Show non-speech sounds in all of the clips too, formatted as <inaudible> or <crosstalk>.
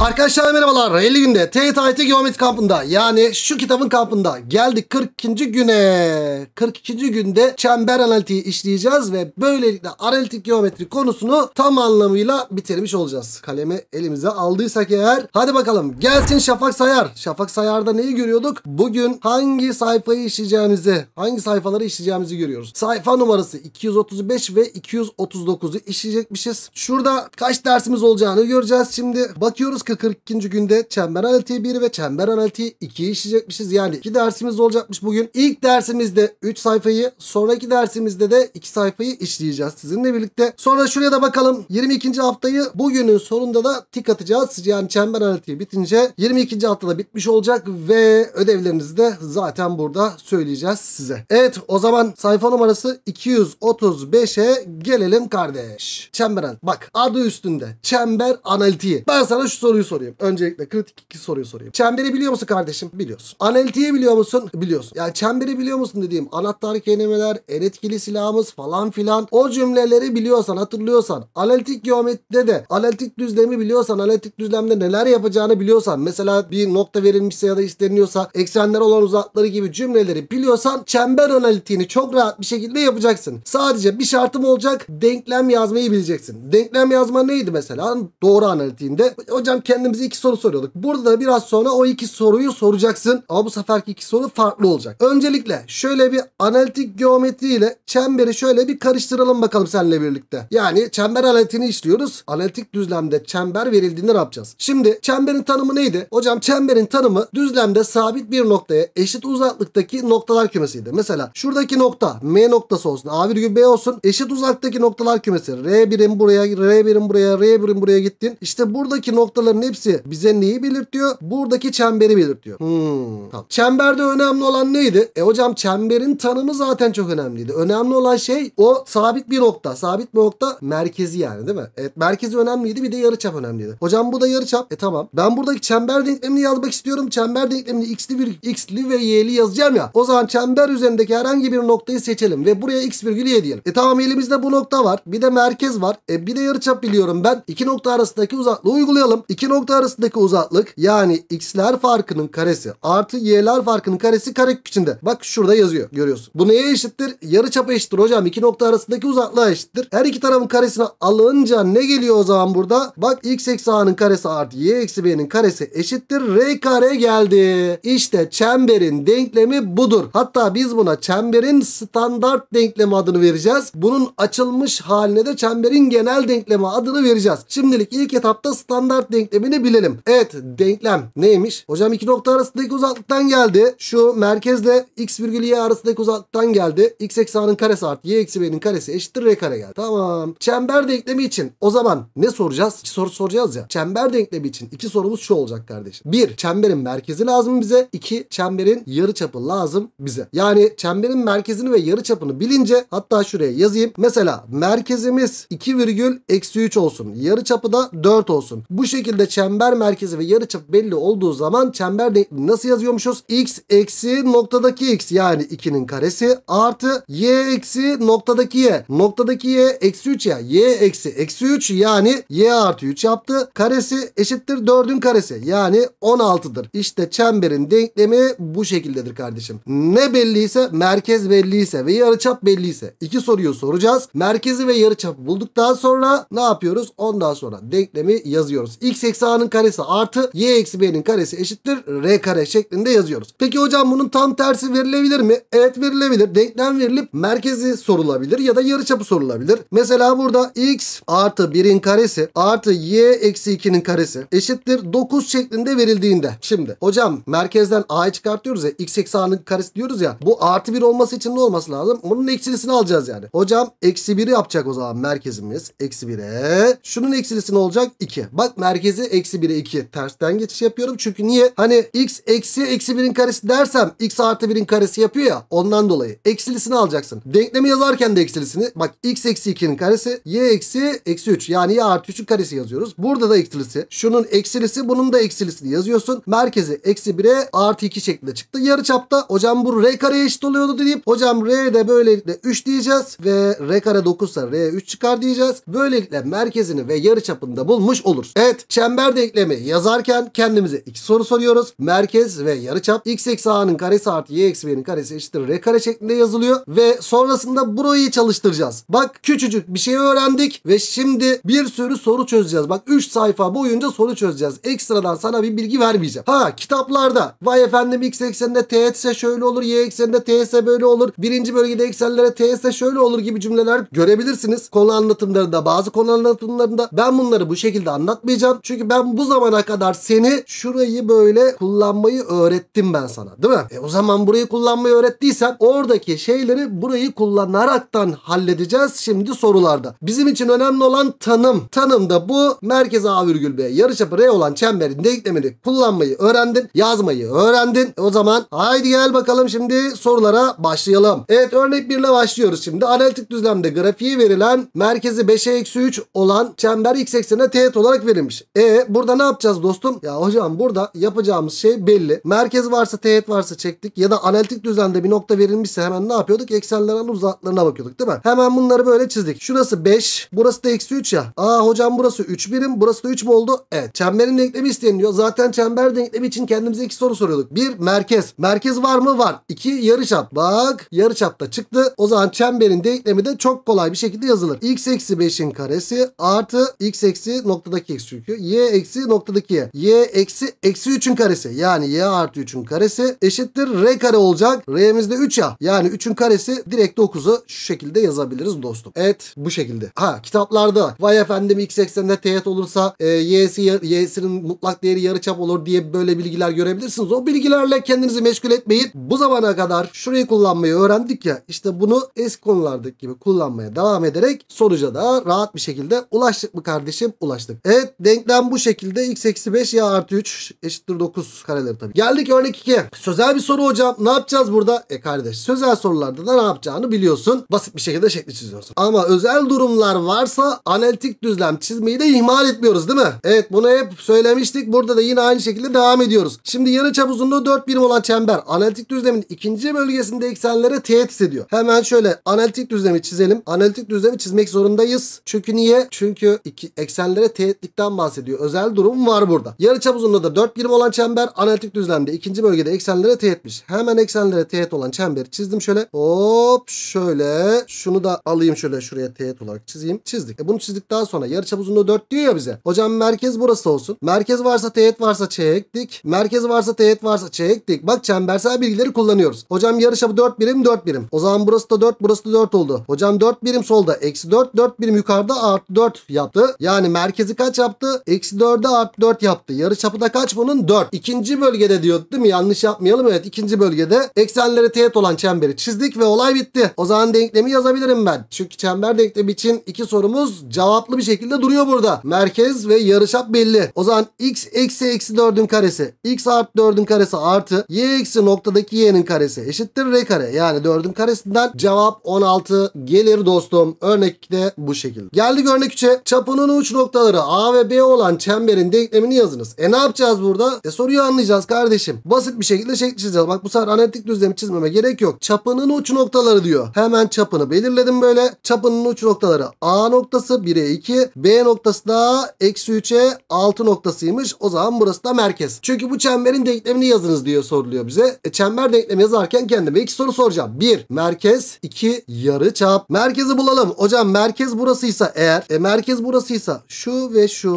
Arkadaşlar merhabalar. 50 günde TYT Geometri kampında yani şu kitabın kampında geldik 42. güne. 42. günde çember analitiği işleyeceğiz ve böylelikle analitik geometri konusunu tam anlamıyla bitirmiş olacağız. Kalemi elimize aldıysak eğer hadi bakalım gelsin Şafak Sayar. Şafak Sayar'da neyi görüyorduk? Bugün hangi sayfayı işleyeceğimizi, hangi sayfaları işleyeceğimizi görüyoruz. Sayfa numarası 235 ve 239'u işleyecekmişiz. Şurada kaç dersimiz olacağını göreceğiz. Şimdi bakıyoruz 42. günde çember analitiği 1 ve çember analitiği 2'yi işleyecekmişiz. Yani 2 dersimiz olacakmış bugün. İlk dersimizde 3 sayfayı, sonraki dersimizde de 2 sayfayı işleyeceğiz sizinle birlikte. Sonra şuraya da bakalım. 22. haftayı bugünün sonunda da tik atacağız. Yani çember analitiği bitince 22. haftada bitmiş olacak ve ödevlerimizi de zaten burada söyleyeceğiz size. Evet o zaman sayfa numarası 235'e gelelim kardeş. Çember analitiği. Bak adı üstünde. Çember analitiği. Ben sana şu soruyu soruyu sorayım. Öncelikle kritik iki soruyu sorayım. Çemberi biliyor musun kardeşim? Biliyorsun. Analitiği biliyor musun? Biliyorsun. Yani çemberi biliyor musun dediğim anahtar kelimeler, en etkili silahımız falan filan. O cümleleri biliyorsan, hatırlıyorsan, analitik geometride de analitik düzlemi biliyorsan, analitik düzlemde neler yapacağını biliyorsan, mesela bir nokta verilmişse ya da isteniyorsa, eksenler olan uzakları gibi cümleleri biliyorsan çember analitiğini çok rahat bir şekilde yapacaksın. Sadece bir şartım olacak, denklem yazmayı bileceksin. Denklem yazma neydi mesela? Doğru analitiğinde. Hocam kendimize iki soru soruyorduk. Burada da biraz sonra o iki soruyu soracaksın. Ama bu seferki iki soru farklı olacak. Öncelikle şöyle bir analitik geometriyle çemberi şöyle bir karıştıralım bakalım seninle birlikte. Yani çember analitiğini işliyoruz. Analitik düzlemde çember verildiğinde ne yapacağız? Şimdi çemberin tanımı neydi? Hocam çemberin tanımı düzlemde sabit bir noktaya eşit uzaklıktaki noktalar kümesiydi. Mesela şuradaki nokta M noktası olsun. A virgül B olsun. Eşit uzaklıktaki noktalar kümesi. R birim buraya, R birim buraya, R birim buraya gittin. İşte buradaki noktaların bunların hepsi bize neyi belirtiyor? Buradaki çemberi belirtiyor. Hmm, tamam. Çemberde önemli olan neydi? E hocam çemberin tanımı zaten çok önemliydi. Önemli olan şey o sabit bir nokta. Sabit bir nokta merkezi yani değil mi? Evet merkezi önemliydi bir de yarıçap önemliydi. Hocam bu da yarıçap. E tamam. Ben buradaki çember denklemini yazmak istiyorum. Çember denklemini x'li bir x'li ve y'li yazacağım ya. O zaman çember üzerindeki herhangi bir noktayı seçelim ve buraya x virgül y diyelim. E tamam elimizde bu nokta var. Bir de merkez var. E bir de yarıçap biliyorum ben. İki nokta arasındaki uzaklığı uygulayalım. İki nokta arasındaki uzaklık yani x'ler farkının karesi artı y'ler farkının karesi karekök içinde. Bak şurada yazıyor görüyorsun. Bu neye eşittir? Yarı çapa eşittir hocam. İki nokta arasındaki uzaklığa eşittir. Her iki tarafın karesini alınca ne geliyor o zaman burada? Bak x eksi a'nın karesi artı y eksi b'nin karesi eşittir. R kare geldi. İşte çemberin denklemi budur. Hatta biz buna çemberin standart denklemi adını vereceğiz. Bunun açılmış haline de çemberin genel denklemi adını vereceğiz. Şimdilik ilk etapta standart denklemi denklemini bilelim. Evet denklem neymiş? Hocam iki nokta arasındaki uzaklıktan geldi. Şu merkezle x virgül y arasındaki uzaklıktan geldi. x eksi a'nın karesi artı y eksi b'nin karesi eşittir r kare geldi. Tamam. Çember denklemi için o zaman ne soracağız? İki soru soracağız ya. Çember denklemi için iki sorumuz şu olacak kardeşim. Bir çemberin merkezi lazım bize. İki çemberin yarı çapı lazım bize. Yani çemberin merkezini ve yarı çapını bilince hatta şuraya yazayım. Mesela merkezimiz 2 virgül eksi 3 olsun. Yarı çapı da 4 olsun. Bu şekilde şekilde çember merkezi ve yarıçap belli olduğu zaman çember denkliğini nasıl yazıyormuşuz? x eksi noktadaki x yani 2'nin karesi artı y eksi noktadaki y. Noktadaki y eksi 3 ya. y eksi eksi 3 yani y artı 3 yaptı. Karesi eşittir 4'ün karesi yani 16'dır. İşte çemberin denklemi bu şekildedir kardeşim. Ne belliyse merkez belliyse ve yarıçap belliyse iki soruyu soracağız. Merkezi ve yarıçapı bulduktan sonra ne yapıyoruz? Ondan sonra denklemi yazıyoruz. x eksi a'nın karesi artı y eksi b'nin karesi eşittir r kare şeklinde yazıyoruz. Peki hocam bunun tam tersi verilebilir mi? Evet verilebilir. Denklem verilip merkezi sorulabilir ya da yarıçapı sorulabilir. Mesela burada x artı 1'in karesi artı y eksi 2'nin karesi eşittir 9 şeklinde verildiğinde. Şimdi hocam merkezden a'yı çıkartıyoruz ya x eksi a'nın karesi diyoruz ya bu artı 1 olması için ne olması lazım? Bunun eksilisini alacağız yani. Hocam eksi 1'i yapacak o zaman merkezimiz. Eksi 1'e. Şunun eksilisi ne olacak? 2. Bak merkezi merkeze eksi 1'e 2 tersten geçiş yapıyorum. Çünkü niye? Hani x eksi eksi 1'in karesi dersem x artı 1'in karesi yapıyor ya ondan dolayı. Eksilisini alacaksın. Denklemi yazarken de eksilisini bak x eksi 2'nin karesi y eksi eksi 3 yani y artı 3'ün karesi yazıyoruz. Burada da eksilisi. Şunun eksilisi bunun da eksilisini yazıyorsun. Merkezi eksi 1'e artı 2 şeklinde çıktı. Yarı çapta hocam bu r kareye eşit oluyordu deyip hocam r de böylelikle 3 diyeceğiz ve r kare 9 ise r 3 çıkar diyeceğiz. Böylelikle merkezini ve yarı çapını da bulmuş olur Evet çember Çember denklemi yazarken kendimize iki soru soruyoruz. Merkez ve yarıçap x eksi a'nın karesi artı y eksi b'nin karesi eşittir r kare şeklinde yazılıyor. Ve sonrasında burayı çalıştıracağız. Bak küçücük bir şey öğrendik ve şimdi bir sürü soru çözeceğiz. Bak 3 sayfa boyunca soru çözeceğiz. Ekstradan sana bir bilgi vermeyeceğim. Ha kitaplarda vay efendim x ekseninde teğetse şöyle olur y ekseninde teğetse böyle olur. Birinci bölgede eksenlere teğetse şöyle olur gibi cümleler görebilirsiniz. Konu anlatımlarında bazı konu anlatımlarında ben bunları bu şekilde anlatmayacağım. Çünkü ki ben bu zamana kadar seni şurayı böyle kullanmayı öğrettim ben sana değil mi? E o zaman burayı kullanmayı öğrettiysen oradaki şeyleri burayı kullanaraktan halledeceğiz şimdi sorularda. Bizim için önemli olan tanım. Tanımda bu merkez A virgül B yarıçapı R olan çemberin denklemini kullanmayı öğrendin. Yazmayı öğrendin. E o zaman haydi gel bakalım şimdi sorulara başlayalım. Evet örnek 1 ile başlıyoruz şimdi. Analitik düzlemde grafiği verilen merkezi 5'e eksi 3 olan çember x eksenine teğet olarak verilmiş. E e, burada ne yapacağız dostum? Ya hocam burada yapacağımız şey belli. Merkez varsa teğet varsa çektik ya da analitik düzende bir nokta verilmişse hemen ne yapıyorduk? Eksenlerin uzaklarına bakıyorduk değil mi? Hemen bunları böyle çizdik. Şurası 5. Burası da eksi 3 ya. Aa hocam burası 3 birim. Burası da 3 mü oldu? Evet. Çemberin denklemi isteniliyor. Zaten çember denklemi için kendimize iki soru soruyorduk. Bir merkez. Merkez var mı? Var. İki yarıçap. Bak yarıçap da çıktı. O zaman çemberin denklemi de çok kolay bir şekilde yazılır. x eksi 5'in karesi artı x eksi noktadaki x çünkü y eksi noktadaki y. eksi eksi 3'ün karesi yani y artı 3'ün karesi eşittir r kare olacak. R'miz de 3 ya. Yani 3'ün karesi direkt 9'u şu şekilde yazabiliriz dostum. Evet bu şekilde. Ha kitaplarda vay efendim x ekseninde teğet olursa e, y'si y'sinin mutlak değeri yarıçap olur diye böyle bilgiler görebilirsiniz. O bilgilerle kendinizi meşgul etmeyin. Bu zamana kadar şurayı kullanmayı öğrendik ya işte bunu eski konulardaki gibi kullanmaya devam ederek sonuca da rahat bir şekilde ulaştık mı kardeşim? Ulaştık. Evet denklem ben bu şekilde x eksi 5 ya artı 3 eşittir 9 kareleri tabii. Geldik örnek 2. Sözel bir soru hocam. Ne yapacağız burada? E kardeş sözel sorularda da ne yapacağını biliyorsun. Basit bir şekilde şekli çiziyorsun. Ama özel durumlar varsa analitik düzlem çizmeyi de ihmal etmiyoruz değil mi? Evet bunu hep söylemiştik. Burada da yine aynı şekilde devam ediyoruz. Şimdi yarı çap uzunluğu 4 birim olan çember analitik düzlemin ikinci bölgesinde eksenlere teğet ediyor. Hemen şöyle analitik düzlemi çizelim. Analitik düzlemi çizmek zorundayız. Çünkü niye? Çünkü iki, eksenlere teğetlikten bahsediyor diyor. Özel durum var burada. Yarıçap uzunluğu da 4 birim olan çember analitik düzlemde ikinci bölgede eksenlere teğetmiş. Hemen eksenlere teğet olan çemberi çizdim şöyle. Hop şöyle. Şunu da alayım şöyle şuraya teğet olarak çizeyim. Çizdik. E bunu çizdikten sonra yarı çap uzunluğu 4 diyor ya bize. Hocam merkez burası olsun. Merkez varsa teğet varsa çektik. Merkez varsa teğet varsa çektik. Bak çembersel bilgileri kullanıyoruz. Hocam yarı çapı 4 birim 4 birim. O zaman burası da 4 burası da 4 oldu. Hocam 4 birim solda eksi 4 4 birim yukarıda artı 4 yaptı. Yani merkezi kaç yaptı? Eksi 4'e art 4 yaptı. Yarı çapı da kaç bunun? 4. İkinci bölgede diyor değil mi? Yanlış yapmayalım. Evet ikinci bölgede eksenlere teğet olan çemberi çizdik ve olay bitti. O zaman denklemi yazabilirim ben. Çünkü çember denklemi için iki sorumuz cevaplı bir şekilde duruyor burada. Merkez ve yarı çap belli. O zaman x eksi eksi 4'ün karesi. x art 4'ün karesi artı y eksi noktadaki y'nin karesi eşittir r kare. Yani 4'ün karesinden cevap 16 gelir dostum. örnekte bu şekilde. Geldik örnek 3'e. Çapının uç noktaları a ve b olan olan çemberin denklemini yazınız. E ne yapacağız burada? E soruyu anlayacağız kardeşim. Basit bir şekilde şekli çizeceğiz. Bak bu sefer analitik düzlemi çizmeme gerek yok. Çapının uç noktaları diyor. Hemen çapını belirledim böyle. Çapının uç noktaları A noktası 1'e 2. B noktası da eksi 3'e 6 noktasıymış. O zaman burası da merkez. Çünkü bu çemberin denklemini yazınız diyor soruluyor bize. E çember denklemi yazarken kendime iki soru soracağım. 1. Merkez. 2. Yarı çap. Merkezi bulalım. Hocam merkez burasıysa eğer. E merkez burasıysa şu ve şu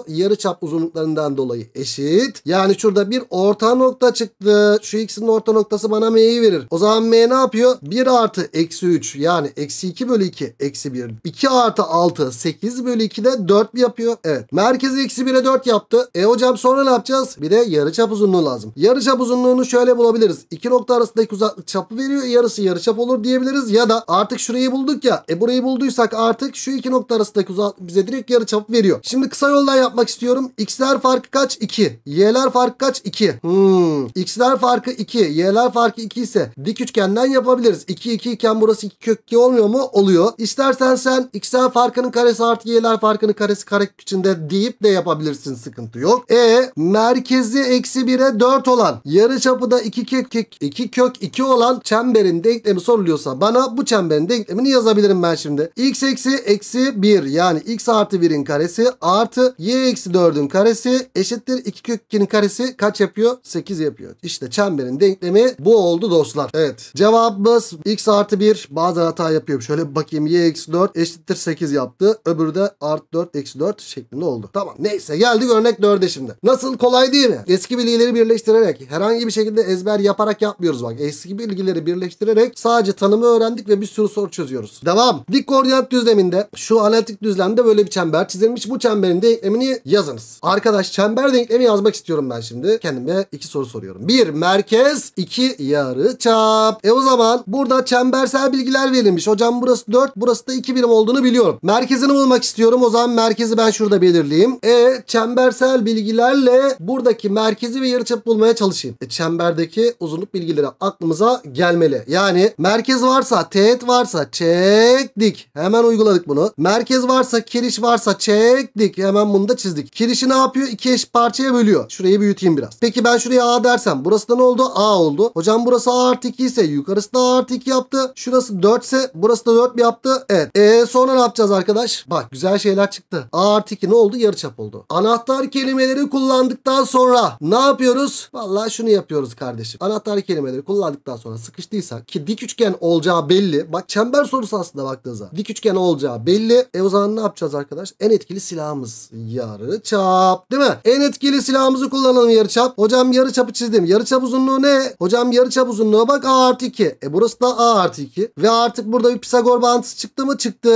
oldu? Yarı çap uzunluklarından dolayı eşit. Yani şurada bir orta nokta çıktı. Şu x'in orta noktası bana m'yi verir. O zaman m ne yapıyor? 1 artı eksi 3 yani eksi 2 bölü 2 eksi 1. 2 artı 6 8 bölü 2 de 4 yapıyor. Evet. Merkezi eksi 1'e 4 yaptı. E hocam sonra ne yapacağız? Bir de yarı çap uzunluğu lazım. Yarı çap uzunluğunu şöyle bulabiliriz. İki nokta arasındaki uzaklık çapı veriyor. Yarısı yarı çap olur diyebiliriz. Ya da artık şurayı bulduk ya. E burayı bulduysak artık şu iki nokta arasındaki uzaklık bize direkt yarı çap veriyor. Şimdi kısa yoldan yap yapmak istiyorum. X'ler farkı kaç? 2. Y'ler farkı kaç? 2. Hmm. X'ler farkı 2. Y'ler farkı 2 ise dik üçgenden yapabiliriz. 2 2 iken burası 2 kök 2 olmuyor mu? Oluyor. İstersen sen X'ler farkının karesi artı Y'ler farkının karesi karekök içinde deyip de yapabilirsin. Sıkıntı yok. E merkezi eksi 1'e 4 olan yarı çapı da 2 kök 2 kök 2 olan çemberin denklemi soruluyorsa bana bu çemberin denklemini yazabilirim ben şimdi. X eksi eksi 1 yani X artı 1'in karesi artı Y eksi 4'ün karesi eşittir 2 kök 2'nin karesi kaç yapıyor? 8 yapıyor. İşte çemberin denklemi bu oldu dostlar. Evet cevabımız x artı 1 bazen hata yapıyorum. Şöyle bakayım y eksi 4 eşittir 8 yaptı. Öbürü de artı 4 eksi 4 şeklinde oldu. Tamam neyse geldik örnek 4'e şimdi. Nasıl kolay değil mi? Eski bilgileri birleştirerek herhangi bir şekilde ezber yaparak yapmıyoruz bak. Eski bilgileri birleştirerek sadece tanımı öğrendik ve bir sürü soru çözüyoruz. Devam. Dik koordinat düzleminde şu analitik düzlemde böyle bir çember çizilmiş. Bu çemberin denklemini yazınız. Arkadaş çember denklemi yazmak istiyorum ben şimdi. Kendime iki soru soruyorum. Bir merkez, iki yarı çap. E o zaman burada çembersel bilgiler verilmiş. Hocam burası 4, burası da 2 birim olduğunu biliyorum. Merkezini bulmak istiyorum. O zaman merkezi ben şurada belirleyeyim. E çembersel bilgilerle buradaki merkezi ve yarıçap bulmaya çalışayım. E, çemberdeki uzunluk bilgileri aklımıza gelmeli. Yani merkez varsa, teğet varsa çektik. Hemen uyguladık bunu. Merkez varsa, kiriş varsa çektik. Hemen bunu alanında çizdik. Kirişi ne yapıyor? İki eş parçaya bölüyor. Şurayı büyüteyim biraz. Peki ben şuraya A dersem burası da ne oldu? A oldu. Hocam burası A artı 2 ise yukarısı da A artı 2 yaptı. Şurası 4 ise burası da 4 mi yaptı? Evet. E sonra ne yapacağız arkadaş? Bak güzel şeyler çıktı. A artı 2 ne oldu? Yarıçap oldu. Anahtar kelimeleri kullandıktan sonra ne yapıyoruz? Vallahi şunu yapıyoruz kardeşim. Anahtar kelimeleri kullandıktan sonra sıkıştıysak ki dik üçgen olacağı belli. Bak çember sorusu aslında baktığınızda. Dik üçgen olacağı belli. E o zaman ne yapacağız arkadaş? En etkili silahımız. Ya yarı çap değil mi? En etkili silahımızı kullanalım yarı çap. Hocam yarı çapı çizdim. Yarı çap uzunluğu ne? Hocam yarı çap uzunluğu bak A artı 2. E burası da A artı 2. Ve artık burada bir Pisagor bağıntısı çıktı mı? Çıktı.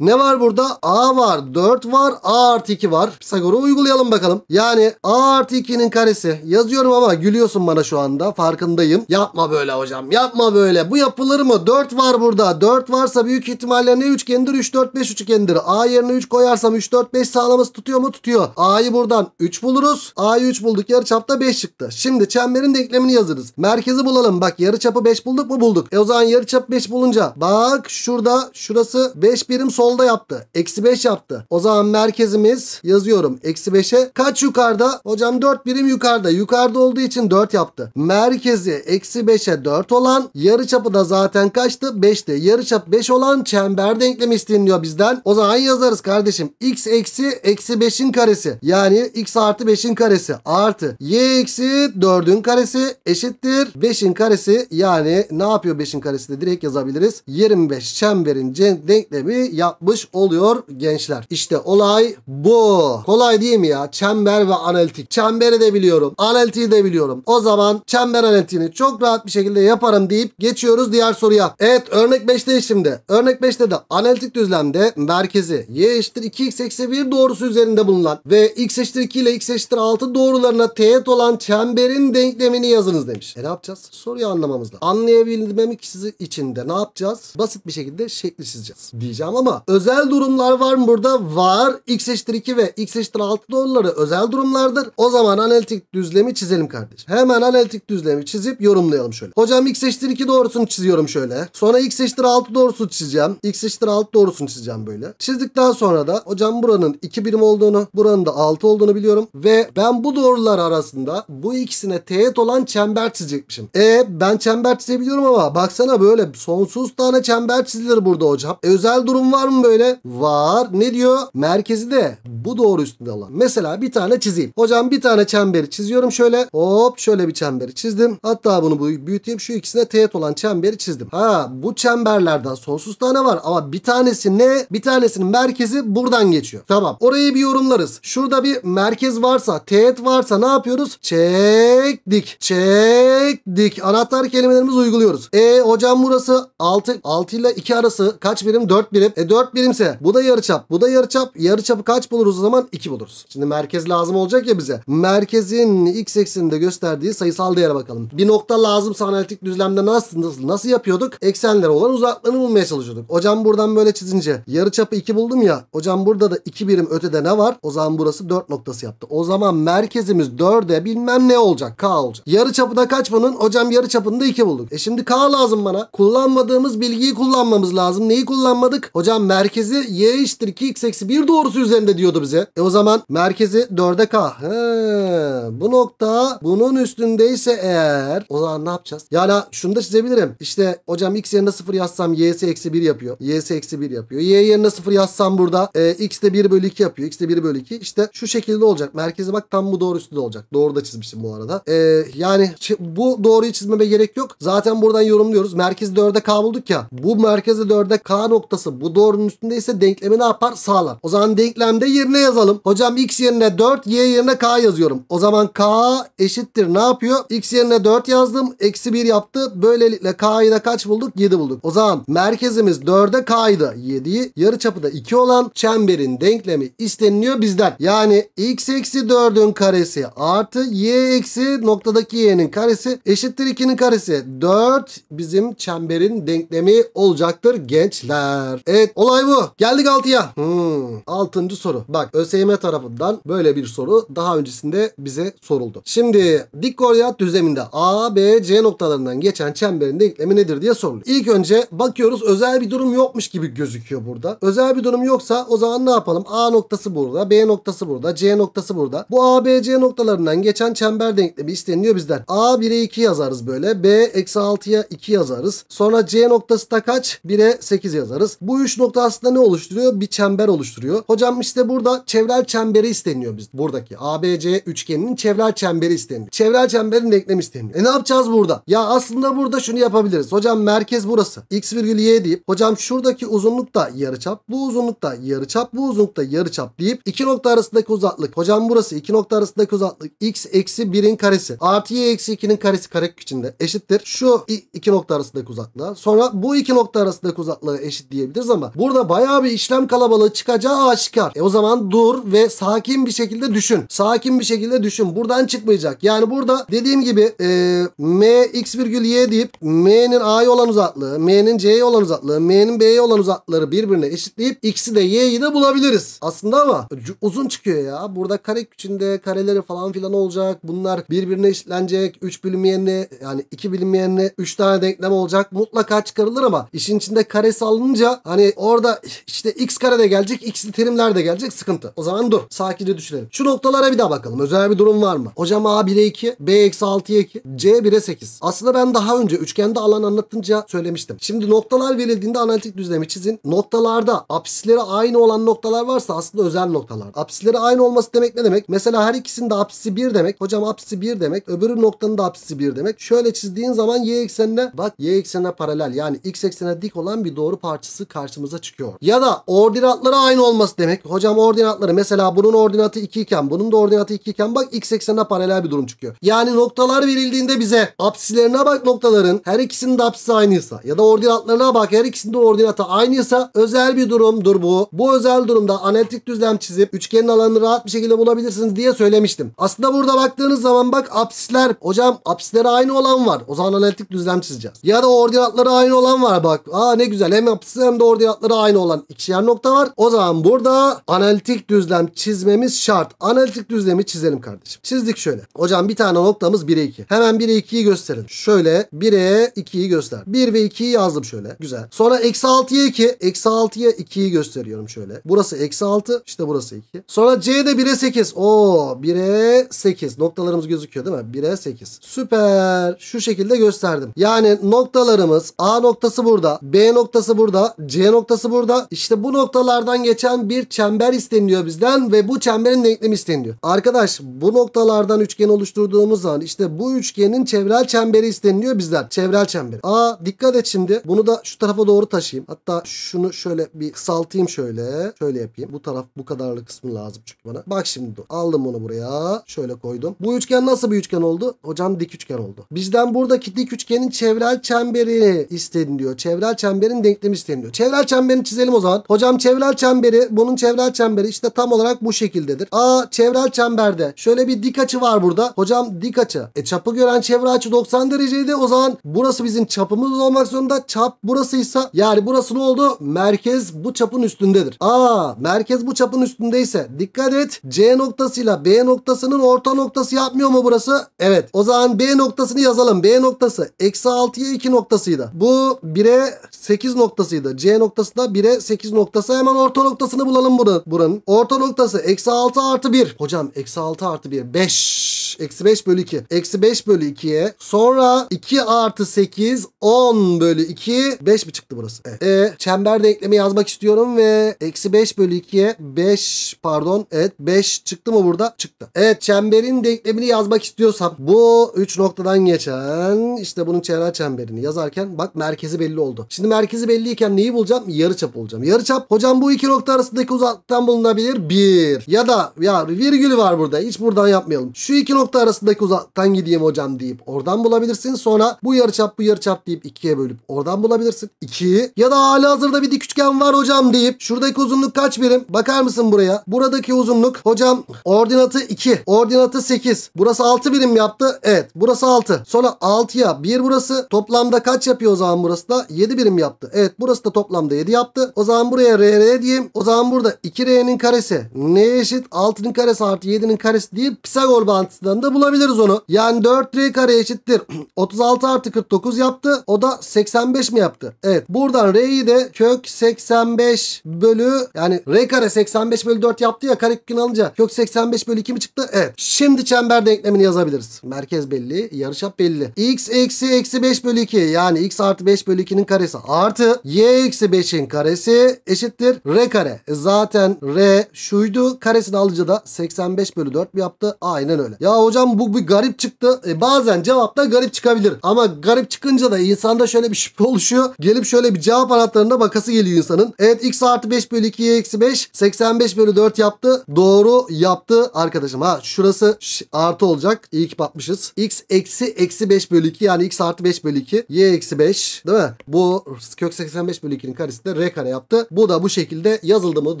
Ne var burada? A var. 4 var. A artı 2 var. Pisagor'u uygulayalım bakalım. Yani A artı 2'nin karesi. Yazıyorum ama gülüyorsun bana şu anda. Farkındayım. Yapma böyle hocam. Yapma böyle. Bu yapılır mı? 4 var burada. 4 varsa büyük ihtimalle ne üçgendir? 3, 4, 5 üçgendir. A yerine 3 koyarsam 3, 4, 5 sağlaması tutuyor mu? çubuğu tutuyor. A'yı buradan 3 buluruz. A'yı 3 bulduk. Yarı çapta 5 çıktı. Şimdi çemberin denklemini yazırız. Merkezi bulalım. Bak yarı çapı 5 bulduk mu? Bulduk. E o zaman yarı çap 5 bulunca bak şurada şurası 5 birim solda yaptı. Eksi 5 yaptı. O zaman merkezimiz yazıyorum. Eksi 5'e kaç yukarıda? Hocam 4 birim yukarıda. Yukarıda olduğu için 4 yaptı. Merkezi eksi 5'e 4 olan yarı çapı da zaten kaçtı? 5'ti. Yarı çap 5 olan çember denklemi isteniyor bizden. O zaman yazarız kardeşim. X eksi eksi 5 5'in karesi yani x artı 5'in karesi artı y eksi 4'ün karesi eşittir 5'in karesi yani ne yapıyor 5'in karesi de direkt yazabiliriz. 25 çemberin denklemi yapmış oluyor gençler. işte olay bu. Kolay değil mi ya? Çember ve analitik. Çemberi de biliyorum. Analitiği de biliyorum. O zaman çember analitiğini çok rahat bir şekilde yaparım deyip geçiyoruz diğer soruya. Evet örnek 5'te şimdi. Örnek 5'te de analitik düzlemde merkezi y eşittir 2x eksi 1 doğrusu üzerinde bulunan ve x eşittir 2 ile x eşittir 6 doğrularına teğet olan çemberin denklemini yazınız demiş. E ne yapacağız? Soruyu anlamamız lazım. Anlayabilmek için içinde. ne yapacağız? Basit bir şekilde şekli çizeceğiz diyeceğim ama özel durumlar var mı burada? Var. x eşittir 2 ve x eşittir 6 doğruları özel durumlardır. O zaman analitik düzlemi çizelim kardeşim. Hemen analitik düzlemi çizip yorumlayalım şöyle. Hocam x eşittir 2 doğrusunu çiziyorum şöyle. Sonra x eşittir 6 doğrusu çizeceğim. x eşittir 6 doğrusunu çizeceğim böyle. Çizdikten sonra da hocam buranın 2 birim olduğunu olduğunu, buranın da 6 olduğunu biliyorum. Ve ben bu doğrular arasında bu ikisine teğet olan çember çizecekmişim. E ben çember çizebiliyorum ama baksana böyle sonsuz tane çember çizilir burada hocam. E, özel durum var mı böyle? Var. Ne diyor? Merkezi de bu doğru üstünde olan. Mesela bir tane çizeyim. Hocam bir tane çemberi çiziyorum şöyle. Hop şöyle bir çemberi çizdim. Hatta bunu büyüteyim. Şu ikisine teğet olan çemberi çizdim. Ha bu çemberlerden sonsuz tane var ama bir tanesi ne? Bir tanesinin merkezi buradan geçiyor. Tamam. Orayı bir yorum yollarız. Şurada bir merkez varsa, teğet varsa ne yapıyoruz? Çektik. Çektik. Anahtar kelimelerimizi uyguluyoruz. E hocam burası 6 6 ile 2 arası kaç birim? 4 birim. E 4 birimse bu da yarıçap. Bu da yarıçap. Yarıçapı kaç buluruz o zaman? 2 buluruz. Şimdi merkez lazım olacak ya bize. Merkezin x ekseninde gösterdiği sayısal değere bakalım. Bir nokta lazım analitik düzlemde nasıl nasıl, nasıl yapıyorduk? Eksenler olan uzaklığını bulmaya çalışıyorduk. Hocam buradan böyle çizince yarıçapı 2 buldum ya. Hocam burada da 2 birim ötede ne var? O zaman burası 4 noktası yaptı. O zaman merkezimiz 4'e bilmem ne olacak. K olacak. Yarı çapına kaç bunun? Hocam yarı çapında 2 bulduk. E şimdi K lazım bana. Kullanmadığımız bilgiyi kullanmamız lazım. Neyi kullanmadık? Hocam merkezi y eşittir 2x eksi 1 doğrusu üzerinde diyordu bize. E o zaman merkezi 4'e K. He, bu nokta bunun üstündeyse eğer o zaman ne yapacağız? Yani şunu da çizebilirim. İşte hocam x yerine 0 yazsam y'si eksi 1 yapıyor. Y'si eksi 1 yapıyor. Y yerine 0 yazsam burada e, x de 1 bölü 2 yapıyor. X de 1 1 bölü 2 işte şu şekilde olacak. Merkezi bak tam bu doğru üstünde olacak. Doğru da çizmişim bu arada. Ee, yani bu doğruyu çizmeme gerek yok. Zaten buradan yorumluyoruz. Merkez 4'e k bulduk ya. Bu merkeze 4'e k noktası bu doğrunun üstünde ise denklemi ne yapar? Sağlar. O zaman denklemde yerine yazalım. Hocam x yerine 4 y yerine k yazıyorum. O zaman k eşittir ne yapıyor? x yerine 4 yazdım. Eksi 1 yaptı. Böylelikle k'yı da kaç bulduk? 7 bulduk. O zaman merkezimiz 4'e k'ydı. 7'yi yarıçapı da 2 olan çemberin denklemi isteniyor isteniyor bizden. Yani x eksi 4'ün karesi artı y eksi noktadaki y'nin karesi eşittir 2'nin karesi. 4 bizim çemberin denklemi olacaktır gençler. Evet olay bu. Geldik 6'ya. Hmm. 6. soru. Bak ÖSYM tarafından böyle bir soru daha öncesinde bize soruldu. Şimdi dik koordinat düzleminde A, B, C noktalarından geçen çemberin denklemi nedir diye soruluyor. İlk önce bakıyoruz özel bir durum yokmuş gibi gözüküyor burada. Özel bir durum yoksa o zaman ne yapalım? A noktası burada burada, B noktası burada, C noktası burada. Bu A, B, C noktalarından geçen çember denklemi isteniliyor bizden. A 1'e 2 yazarız böyle. B eksi 6'ya 2 yazarız. Sonra C noktası da kaç? 1'e 8 yazarız. Bu 3 nokta aslında ne oluşturuyor? Bir çember oluşturuyor. Hocam işte burada çevrel çemberi isteniyor biz. Buradaki A, B, C üçgeninin çevrel çemberi isteniyor. Çevrel çemberin denklemi isteniyor. E ne yapacağız burada? Ya aslında burada şunu yapabiliriz. Hocam merkez burası. X virgül Y deyip hocam şuradaki uzunluk da yarıçap. Bu uzunluk da yarıçap. Bu uzunluk da yarıçap deyip İki nokta arasındaki uzaklık. Hocam burası iki nokta arasındaki uzaklık. X eksi 1'in karesi. Artı y eksi 2'nin karesi karek içinde eşittir. Şu iki nokta arasındaki uzaklığa. Sonra bu iki nokta arasındaki uzaklığı eşit diyebiliriz ama burada bayağı bir işlem kalabalığı çıkacağı aşikar. E o zaman dur ve sakin bir şekilde düşün. Sakin bir şekilde düşün. Buradan çıkmayacak. Yani burada dediğim gibi e, m x virgül y deyip m'nin a'ya olan uzaklığı, m'nin c'ye olan uzaklığı, m'nin b'ye olan uzaklıkları birbirine eşitleyip x'i de y'yi de bulabiliriz. Aslında ama uzun çıkıyor ya. Burada kare içinde kareleri falan filan olacak. Bunlar birbirine işlenecek. 3 bölüm yani 2 bölüm yerine 3 tane denklem olacak. Mutlaka çıkarılır ama işin içinde kare salınca hani orada işte x kare de gelecek. x'li terimler de gelecek. Sıkıntı. O zaman dur. Sakince düşünelim. Şu noktalara bir daha bakalım. Özel bir durum var mı? Hocam A 1'e 2, B eksi 6'ya 2, C 1'e 8. Aslında ben daha önce üçgende alan anlatınca söylemiştim. Şimdi noktalar verildiğinde analitik düzlemi çizin. Noktalarda apsisleri aynı olan noktalar varsa aslında özel nokta noktalarda. Apsileri aynı olması demek ne demek? Mesela her ikisinin de apsisi 1 demek. Hocam apsisi 1 demek. Öbürü noktanın da apsisi 1 demek. Şöyle çizdiğin zaman y eksenine bak y eksenine paralel yani x eksenine dik olan bir doğru parçası karşımıza çıkıyor. Ya da ordinatları aynı olması demek. Hocam ordinatları mesela bunun ordinatı 2 iken bunun da ordinatı 2 iken bak x eksenine paralel bir durum çıkıyor. Yani noktalar verildiğinde bize apsilerine bak noktaların her ikisinin de apsisi aynıysa ya da ordinatlarına bak her ikisinin de ordinatı aynıysa özel bir durumdur bu. Bu özel durumda analitik düzlem çizim çizip üçgenin alanını rahat bir şekilde bulabilirsiniz diye söylemiştim. Aslında burada baktığınız zaman bak apsisler hocam apsislere aynı olan var. O zaman analitik düzlem çizeceğiz. Ya da ordinatları aynı olan var bak. Aa ne güzel hem apsis hem de ordinatları aynı olan ikişer nokta var. O zaman burada analitik düzlem çizmemiz şart. Analitik düzlemi çizelim kardeşim. Çizdik şöyle. Hocam bir tane noktamız 1'e 2. Hemen 1'e 2'yi gösterin. Şöyle 1'e 2'yi göster. 1 ve 2'yi yazdım şöyle. Güzel. Sonra eksi 6'ya 2. Eksi 6'ya 2'yi gösteriyorum şöyle. Burası eksi 6. İşte burası Burası 2. Sonra C'de 1'e 8. Oo 1'e 8. Noktalarımız gözüküyor değil mi? 1'e 8. Süper. Şu şekilde gösterdim. Yani noktalarımız A noktası burada. B noktası burada. C noktası burada. İşte bu noktalardan geçen bir çember isteniyor bizden ve bu çemberin denklemi isteniyor. Arkadaş bu noktalardan üçgen oluşturduğumuz zaman işte bu üçgenin çevrel çemberi isteniliyor bizden. Çevrel çemberi. Aa dikkat et şimdi. Bunu da şu tarafa doğru taşıyayım. Hatta şunu şöyle bir kısaltayım şöyle. Şöyle yapayım. Bu taraf bu kadar kenarlı kısmı lazım çünkü bana. Bak şimdi aldım bunu buraya. Şöyle koydum. Bu üçgen nasıl bir üçgen oldu? Hocam dik üçgen oldu. Bizden buradaki dik üçgenin çevrel çemberi istedin diyor. Çevrel çemberin denklemi istedin diyor. Çevrel çemberini çizelim o zaman. Hocam çevrel çemberi bunun çevrel çemberi işte tam olarak bu şekildedir. Aa çevrel çemberde şöyle bir dik açı var burada. Hocam dik açı. E çapı gören çevre açı 90 dereceydi. O zaman burası bizim çapımız olmak zorunda. Çap burasıysa yani burası ne oldu? Merkez bu çapın üstündedir. Aa merkez bu çapın üstündedir üstündeyse. Dikkat et. C noktasıyla B noktasının orta noktası yapmıyor mu burası? Evet. O zaman B noktasını yazalım. B noktası eksi 6'ya 2 noktasıydı. Bu 1'e 8 noktasıydı. C noktası da 1'e 8 noktası. Hemen orta noktasını bulalım buranın. Orta noktası eksi 6 artı 1. Hocam eksi 6 artı 1. 5. Eksi 5 bölü 2. Eksi 5 bölü 2'ye. Sonra 2 artı 8 10 bölü 2. 5 mi çıktı burası? Evet. E, çember denklemi yazmak istiyorum ve eksi 5 bölü 2'ye 5 pardon evet 5 çıktı mı burada? Çıktı. Evet çemberin denklemini yazmak istiyorsam bu 3 noktadan geçen işte bunun çevre çemberini yazarken bak merkezi belli oldu. Şimdi merkezi belliyken neyi bulacağım? Yarı Yarıçap bulacağım. çap, hocam bu iki nokta arasındaki uzaklıktan bulunabilir. 1 ya da ya virgül var burada. Hiç buradan yapmayalım. Şu iki nokta arasındaki uzaktan gideyim hocam deyip oradan bulabilirsin. Sonra bu yarıçap bu yarıçap deyip ikiye bölüp oradan bulabilirsin. 2'yi ya da hali hazırda bir dik üçgen var hocam deyip şuradaki uzunluk kaç birim? Bakar mısın buraya? Buradaki uzunluk hocam ordinatı 2. Ordinatı 8. Burası 6 birim yaptı. Evet. Burası 6. Sonra 6'ya 1 burası. Toplamda kaç yapıyor o zaman burası da? 7 birim yaptı. Evet. Burası da toplamda 7 yaptı. O zaman buraya rr diyeyim. O zaman burada 2r'nin karesi neye eşit? 6'nın karesi artı 7'nin karesi deyip Pisagor bağıntısı karşılığında bulabiliriz onu. Yani 4R kare eşittir. 36 <clears throat> artı 49 yaptı. O da 85 mi yaptı? Evet. Buradan R'yi de kök 85 bölü yani R kare 85 bölü 4 yaptı ya karekökün alınca kök 85 bölü 2 mi çıktı? Evet. Şimdi çember denklemini yazabiliriz. Merkez belli. yarıçap belli. X eksi eksi 5 bölü 2 yani x artı 5 bölü 2'nin karesi artı y eksi 5'in karesi eşittir R kare. E zaten R şuydu. Karesini alınca da 85 bölü 4 mi yaptı? Aynen öyle. Ya hocam bu bir garip çıktı. E, bazen cevap da garip çıkabilir. Ama garip çıkınca da insanda şöyle bir şüphe oluşuyor. Gelip şöyle bir cevap anahtarına bakası geliyor insanın. Evet x artı 5 bölü y eksi 5. 85 bölü 4 yaptı. Doğru yaptı arkadaşım. Ha şurası artı olacak. İyi ki bakmışız. x eksi eksi 5 bölü 2 yani x artı 5 bölü 2. y eksi 5 değil mi? Bu kök 85 bölü 2'nin karesi de r kare yaptı. Bu da bu şekilde yazıldı mı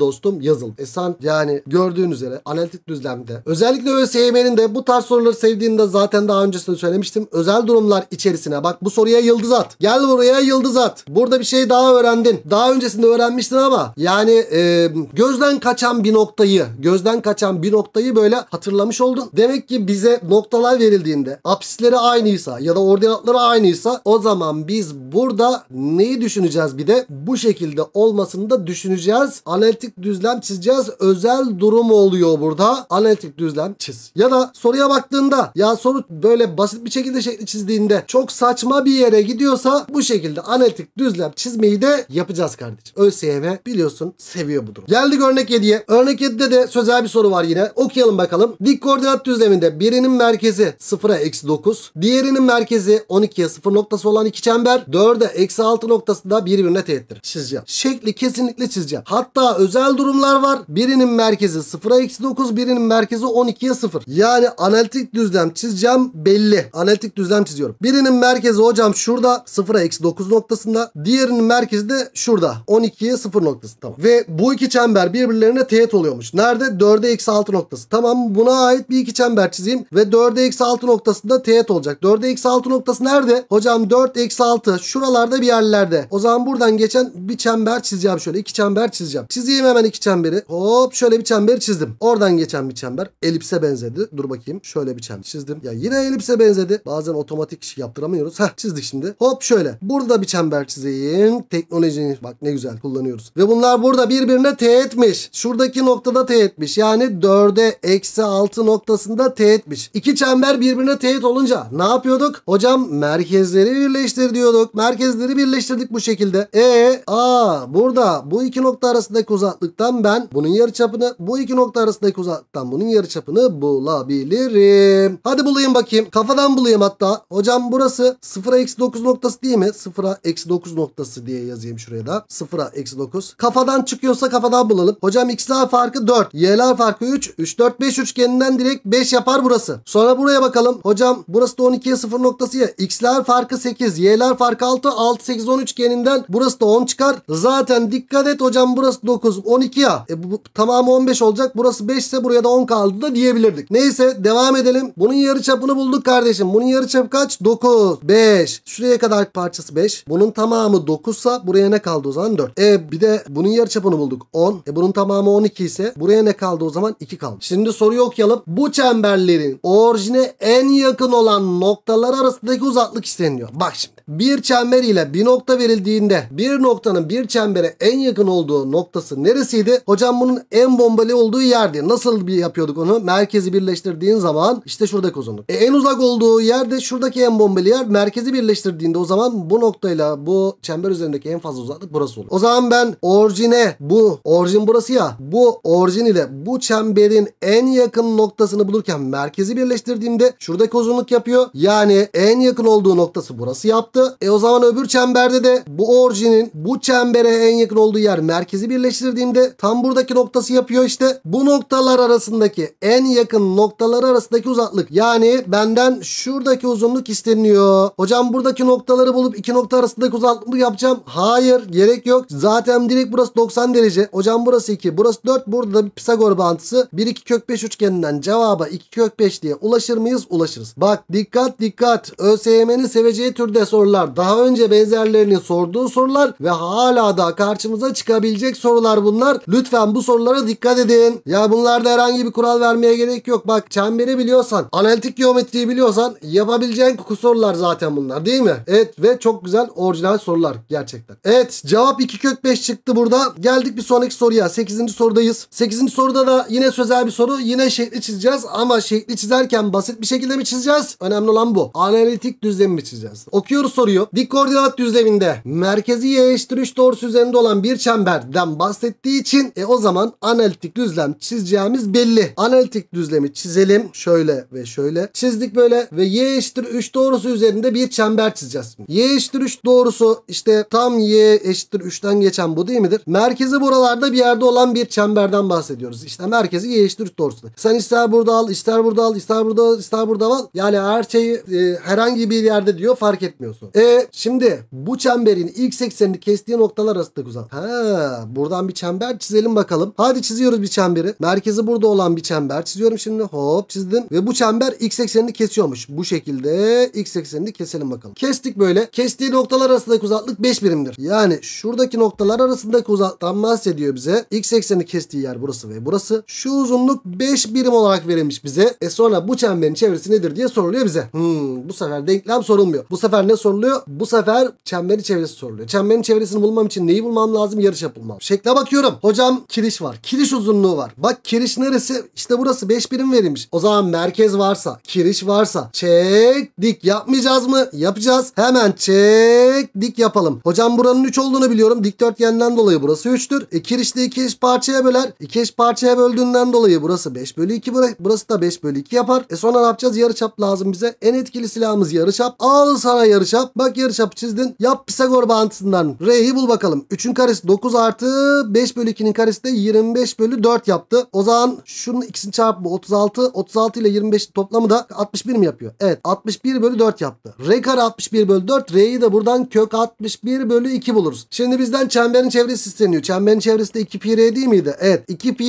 dostum? Yazıldı. E sen yani gördüğün üzere analitik düzlemde özellikle ÖSYM'nin de bu tarz soruları sevdiğini zaten daha öncesinde söylemiştim. Özel durumlar içerisine bak bu soruya yıldız at. Gel buraya yıldız at. Burada bir şey daha öğrendin. Daha öncesinde öğrenmiştin ama yani e, gözden kaçan bir noktayı gözden kaçan bir noktayı böyle hatırlamış oldun. Demek ki bize noktalar verildiğinde apsisleri aynıysa ya da ordinatları aynıysa o zaman biz burada neyi düşüneceğiz bir de bu şekilde olmasını da düşüneceğiz. Analitik düzlem çizeceğiz. Özel durum oluyor burada. Analitik düzlem çiz. Ya da soru soruya baktığında ya soru böyle basit bir şekilde şekli çizdiğinde çok saçma bir yere gidiyorsa bu şekilde analitik düzlem çizmeyi de yapacağız kardeşim. ÖSYM biliyorsun seviyor bu durum. Geldik örnek 7'ye. Örnek 7'de de sözel bir soru var yine. Okuyalım bakalım. Dik koordinat düzleminde birinin merkezi 0'a eksi 9. Diğerinin merkezi 12'ye 0 noktası olan iki çember. 4'e eksi 6 noktası da birbirine teğettir. Çizeceğim. Şekli kesinlikle çizeceğim. Hatta özel durumlar var. Birinin merkezi 0'a eksi 9. Birinin merkezi 12'ye 0. Yani analitik düzlem çizeceğim belli. Analitik düzlem çiziyorum. Birinin merkezi hocam şurada 0'a eksi 9 noktasında. Diğerinin merkezi de şurada 12'ye 0 noktası. Tamam. Ve bu iki çember birbirlerine teğet oluyormuş. Nerede? 4'e eksi 6 noktası. Tamam buna ait bir iki çember çizeyim. Ve 4'e eksi 6 noktasında teğet olacak. 4'e eksi 6 noktası nerede? Hocam 4 eksi 6 şuralarda bir yerlerde. O zaman buradan geçen bir çember çizeceğim şöyle. iki çember çizeceğim. Çizeyim hemen iki çemberi. Hop şöyle bir çember çizdim. Oradan geçen bir çember. Elipse benzedi. Dur bakayım çizeyim. Şöyle bir çember çizdim. Ya yine elipse benzedi. Bazen otomatik iş şey yaptıramıyoruz. Heh çizdik şimdi. Hop şöyle. Burada bir çember çizeyim. Teknolojini bak ne güzel kullanıyoruz. Ve bunlar burada birbirine teğetmiş. Şuradaki noktada teğetmiş. Yani 4'e eksi 6 noktasında teğetmiş. İki çember birbirine teğet olunca ne yapıyorduk? Hocam merkezleri birleştir diyorduk. Merkezleri birleştirdik bu şekilde. E a burada bu iki nokta arasındaki uzaklıktan ben bunun yarıçapını bu iki nokta arasındaki uzaklıktan bunun yarıçapını bulabilirim bulabilirim. Hadi bulayım bakayım. Kafadan bulayım hatta. Hocam burası 0'a eksi 9 noktası değil mi? 0'a eksi 9 noktası diye yazayım şuraya da. 0'a eksi 9. Kafadan çıkıyorsa kafadan bulalım. Hocam x'ler farkı 4. Y'ler farkı 3. 3, 4, 5 üçgeninden direkt 5 yapar burası. Sonra buraya bakalım. Hocam burası da 12'ye 0 noktası ya. X'ler farkı 8. Y'ler farkı 6. 6, 8, 10 üçgeninden burası da 10 çıkar. Zaten dikkat et hocam burası 9, 12 ya. E bu, tamamı 15 olacak. Burası 5 ise buraya da 10 kaldı da diyebilirdik. Neyse Devam edelim. Bunun yarı çapını bulduk kardeşim. Bunun yarı çapı kaç? 9. 5. Şuraya kadar parçası 5. Bunun tamamı 9 sa buraya ne kaldı o zaman? 4. E bir de bunun yarı çapını bulduk. 10. E bunun tamamı 12 ise buraya ne kaldı o zaman? 2 kaldı. Şimdi soruyu okuyalım. Bu çemberlerin orijine en yakın olan noktalar arasındaki uzaklık isteniyor. Bak şimdi. Bir çember ile bir nokta verildiğinde bir noktanın bir çembere en yakın olduğu noktası neresiydi? Hocam bunun en bombali olduğu yerdi. Nasıl bir yapıyorduk onu? Merkezi birleştirdiğin birleştirdiğin zaman işte şuradaki uzunluk. E, en uzak olduğu yerde şuradaki en bombeli yer merkezi birleştirdiğinde o zaman bu noktayla bu çember üzerindeki en fazla uzaklık burası olur. O zaman ben orijine bu orijin burası ya bu orijin ile bu çemberin en yakın noktasını bulurken merkezi birleştirdiğimde şuradaki uzunluk yapıyor. Yani en yakın olduğu noktası burası yaptı. E o zaman öbür çemberde de bu orijinin bu çembere en yakın olduğu yer merkezi birleştirdiğimde tam buradaki noktası yapıyor işte. Bu noktalar arasındaki en yakın noktaları arasındaki uzaklık. Yani benden şuradaki uzunluk isteniyor. Hocam buradaki noktaları bulup iki nokta arasındaki uzaklığı yapacağım. Hayır gerek yok. Zaten direkt burası 90 derece. Hocam burası 2. Burası 4. Burada da bir Pisagor bağıntısı. 1 2 kök 5 üçgeninden cevaba 2 kök 5 diye ulaşır mıyız? Ulaşırız. Bak dikkat dikkat. ÖSYM'nin seveceği türde sorular. Daha önce benzerlerini sorduğu sorular ve hala da karşımıza çıkabilecek sorular bunlar. Lütfen bu sorulara dikkat edin. Ya bunlarda herhangi bir kural vermeye gerek yok. Bak çember çemberi biliyorsan, analitik geometriyi biliyorsan yapabileceğin sorular zaten bunlar değil mi? Evet ve çok güzel orijinal sorular gerçekten. Evet cevap 2 kök 5 çıktı burada. Geldik bir sonraki soruya. 8. sorudayız. 8. soruda da yine sözel bir soru. Yine şekli çizeceğiz ama şekli çizerken basit bir şekilde mi çizeceğiz? Önemli olan bu. Analitik düzlemi mi çizeceğiz? Okuyoruz soruyu. Dik koordinat düzleminde merkezi y eşittir doğrusu üzerinde olan bir çemberden bahsettiği için e, o zaman analitik düzlem çizeceğimiz belli. Analitik düzlemi çizelim şöyle ve şöyle çizdik böyle ve y eşittir 3 doğrusu üzerinde bir çember çizeceğiz. y eşittir 3 doğrusu işte tam y eşittir 3'ten geçen bu değil midir? Merkezi buralarda bir yerde olan bir çemberden bahsediyoruz. İşte merkezi y eşittir 3 doğrusu. Sen ister burada al, ister burada al, ister burada al, ister burada al. Yani her şeyi e, herhangi bir yerde diyor fark etmiyorsun. E şimdi bu çemberin x eksenini kestiği noktalar arasındaki uzak. Ha buradan bir çember çizelim bakalım. Hadi çiziyoruz bir çemberi. Merkezi burada olan bir çember çiziyorum şimdi. Hop çiz çizdin ve bu çember x eksenini kesiyormuş. Bu şekilde x eksenini keselim bakalım. Kestik böyle. Kestiği noktalar arasındaki uzaklık 5 birimdir. Yani şuradaki noktalar arasındaki uzaktan bahsediyor bize. X ekseni kestiği yer burası ve burası. Şu uzunluk 5 birim olarak verilmiş bize. E sonra bu çemberin çevresi nedir diye soruluyor bize. Hmm, bu sefer denklem sorulmuyor. Bu sefer ne soruluyor? Bu sefer çemberin çevresi soruluyor. Çemberin çevresini bulmam için neyi bulmam lazım? Yarıçap bulmam. Şekle bakıyorum. Hocam kiriş var. Kiriş uzunluğu var. Bak kiriş neresi? İşte burası 5 birim verilmiş. O zaman zaman merkez varsa, kiriş varsa çek dik yapmayacağız mı? Yapacağız. Hemen çek dik yapalım. Hocam buranın 3 olduğunu biliyorum. Dikdörtgenden dolayı burası 3'tür. E, kirişli 2 eş parçaya böler. 2 eş parçaya böldüğünden dolayı burası 5 bölü 2 burası da 5 bölü 2 yapar. E sonra ne yapacağız? Yarıçap lazım bize. En etkili silahımız yarıçap. Al sana yarıçap. Bak yarıçapı çizdin. Yap Pisagor bağıntısından R'yi bul bakalım. 3'ün karesi 9 artı 5 bölü 2'nin karesi de 25 bölü 4 yaptı. O zaman şunun ikisini çarpma 36. 36 36 ile 25 toplamı da 61 mi yapıyor? Evet 61 bölü 4 yaptı. R kare 61 bölü 4. R'yi de buradan kök 61 bölü 2 buluruz. Şimdi bizden çemberin çevresi isteniyor. Çemberin çevresi de 2 pi R değil miydi? Evet 2 pi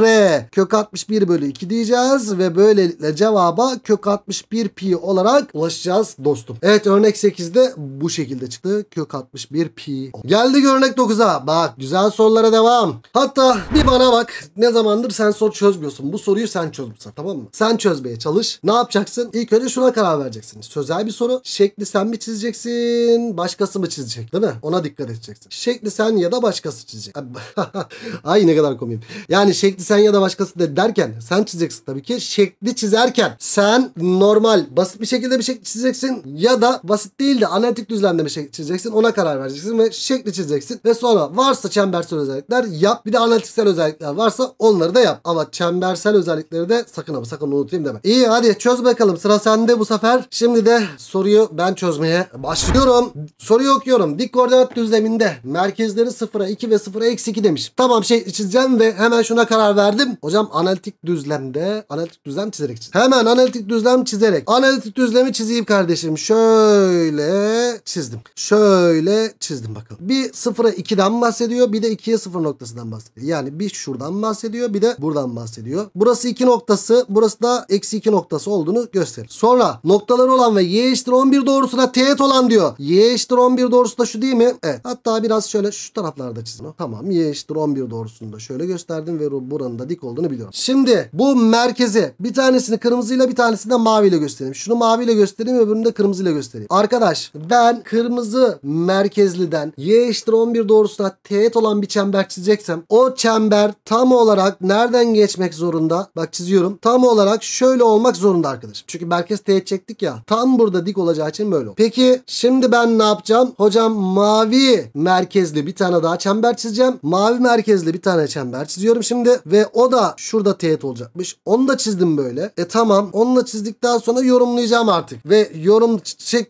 R kök 61 bölü 2 diyeceğiz ve böylelikle cevaba kök 61 pi olarak ulaşacağız dostum. Evet örnek 8'de bu şekilde çıktı. Kök 61 pi. Geldi örnek 9'a. Bak güzel sorulara devam. Hatta bir bana bak. Ne zamandır sen soru çözmüyorsun. Bu soruyu sen çözmüşsün. Tamam tamam mı? Sen çözmeye çalış. Ne yapacaksın? İlk önce şuna karar vereceksin. Sözel bir soru. Şekli sen mi çizeceksin? Başkası mı çizecek değil mi? Ona dikkat edeceksin. Şekli sen ya da başkası çizecek. <laughs> Ay ne kadar komik. Yani şekli sen ya da başkası de derken sen çizeceksin tabii ki. Şekli çizerken sen normal basit bir şekilde bir şekli çizeceksin ya da basit değil de analitik düzlemde bir şekli çizeceksin. Ona karar vereceksin ve şekli çizeceksin. Ve sonra varsa çembersel özellikler yap. Bir de analitiksel özellikler varsa onları da yap. Ama çembersel özellikleri de sakın abi sakın unutayım deme. İyi hadi çöz bakalım sıra sende bu sefer. Şimdi de soruyu ben çözmeye başlıyorum. Soruyu okuyorum. Dik koordinat düzleminde merkezleri 0'a 2 ve 0'a eksi 2 demiş. Tamam şey çizeceğim ve hemen şuna karar verdim. Hocam analitik düzlemde analitik düzlem çizerek çiz. Hemen analitik düzlem çizerek. Analitik düzlemi çizeyim kardeşim. Şöyle çizdim. Şöyle çizdim bakalım. Bir 0'a 2'den bahsediyor. Bir de 2'ye 0 noktasından bahsediyor. Yani bir şuradan bahsediyor. Bir de buradan bahsediyor. Burası 2 noktası. Burası da eksi 2 noktası olduğunu gösterir. Sonra noktaları olan ve y eşittir 11 doğrusuna teğet olan diyor. Y eşittir 11 doğrusu da şu değil mi? Evet. Hatta biraz şöyle şu taraflarda çizin. Tamam y eşittir 11 doğrusunu da şöyle gösterdim ve buranın da dik olduğunu biliyorum. Şimdi bu merkezi bir tanesini kırmızıyla bir tanesini de maviyle göstereyim. Şunu maviyle göstereyim öbürünü de kırmızıyla göstereyim. Arkadaş ben kırmızı merkezliden y eşittir 11 doğrusuna teğet olan bir çember çizeceksem o çember tam olarak nereden geçmek zorunda? Bak çiziyorum. Tam tam olarak şöyle olmak zorunda arkadaşım. Çünkü merkez teğet çektik ya. Tam burada dik olacağı için böyle Peki şimdi ben ne yapacağım? Hocam mavi merkezli bir tane daha çember çizeceğim. Mavi merkezli bir tane çember çiziyorum şimdi. Ve o da şurada teğet olacakmış. Onu da çizdim böyle. E tamam. Onu da çizdikten sonra yorumlayacağım artık. Ve yorum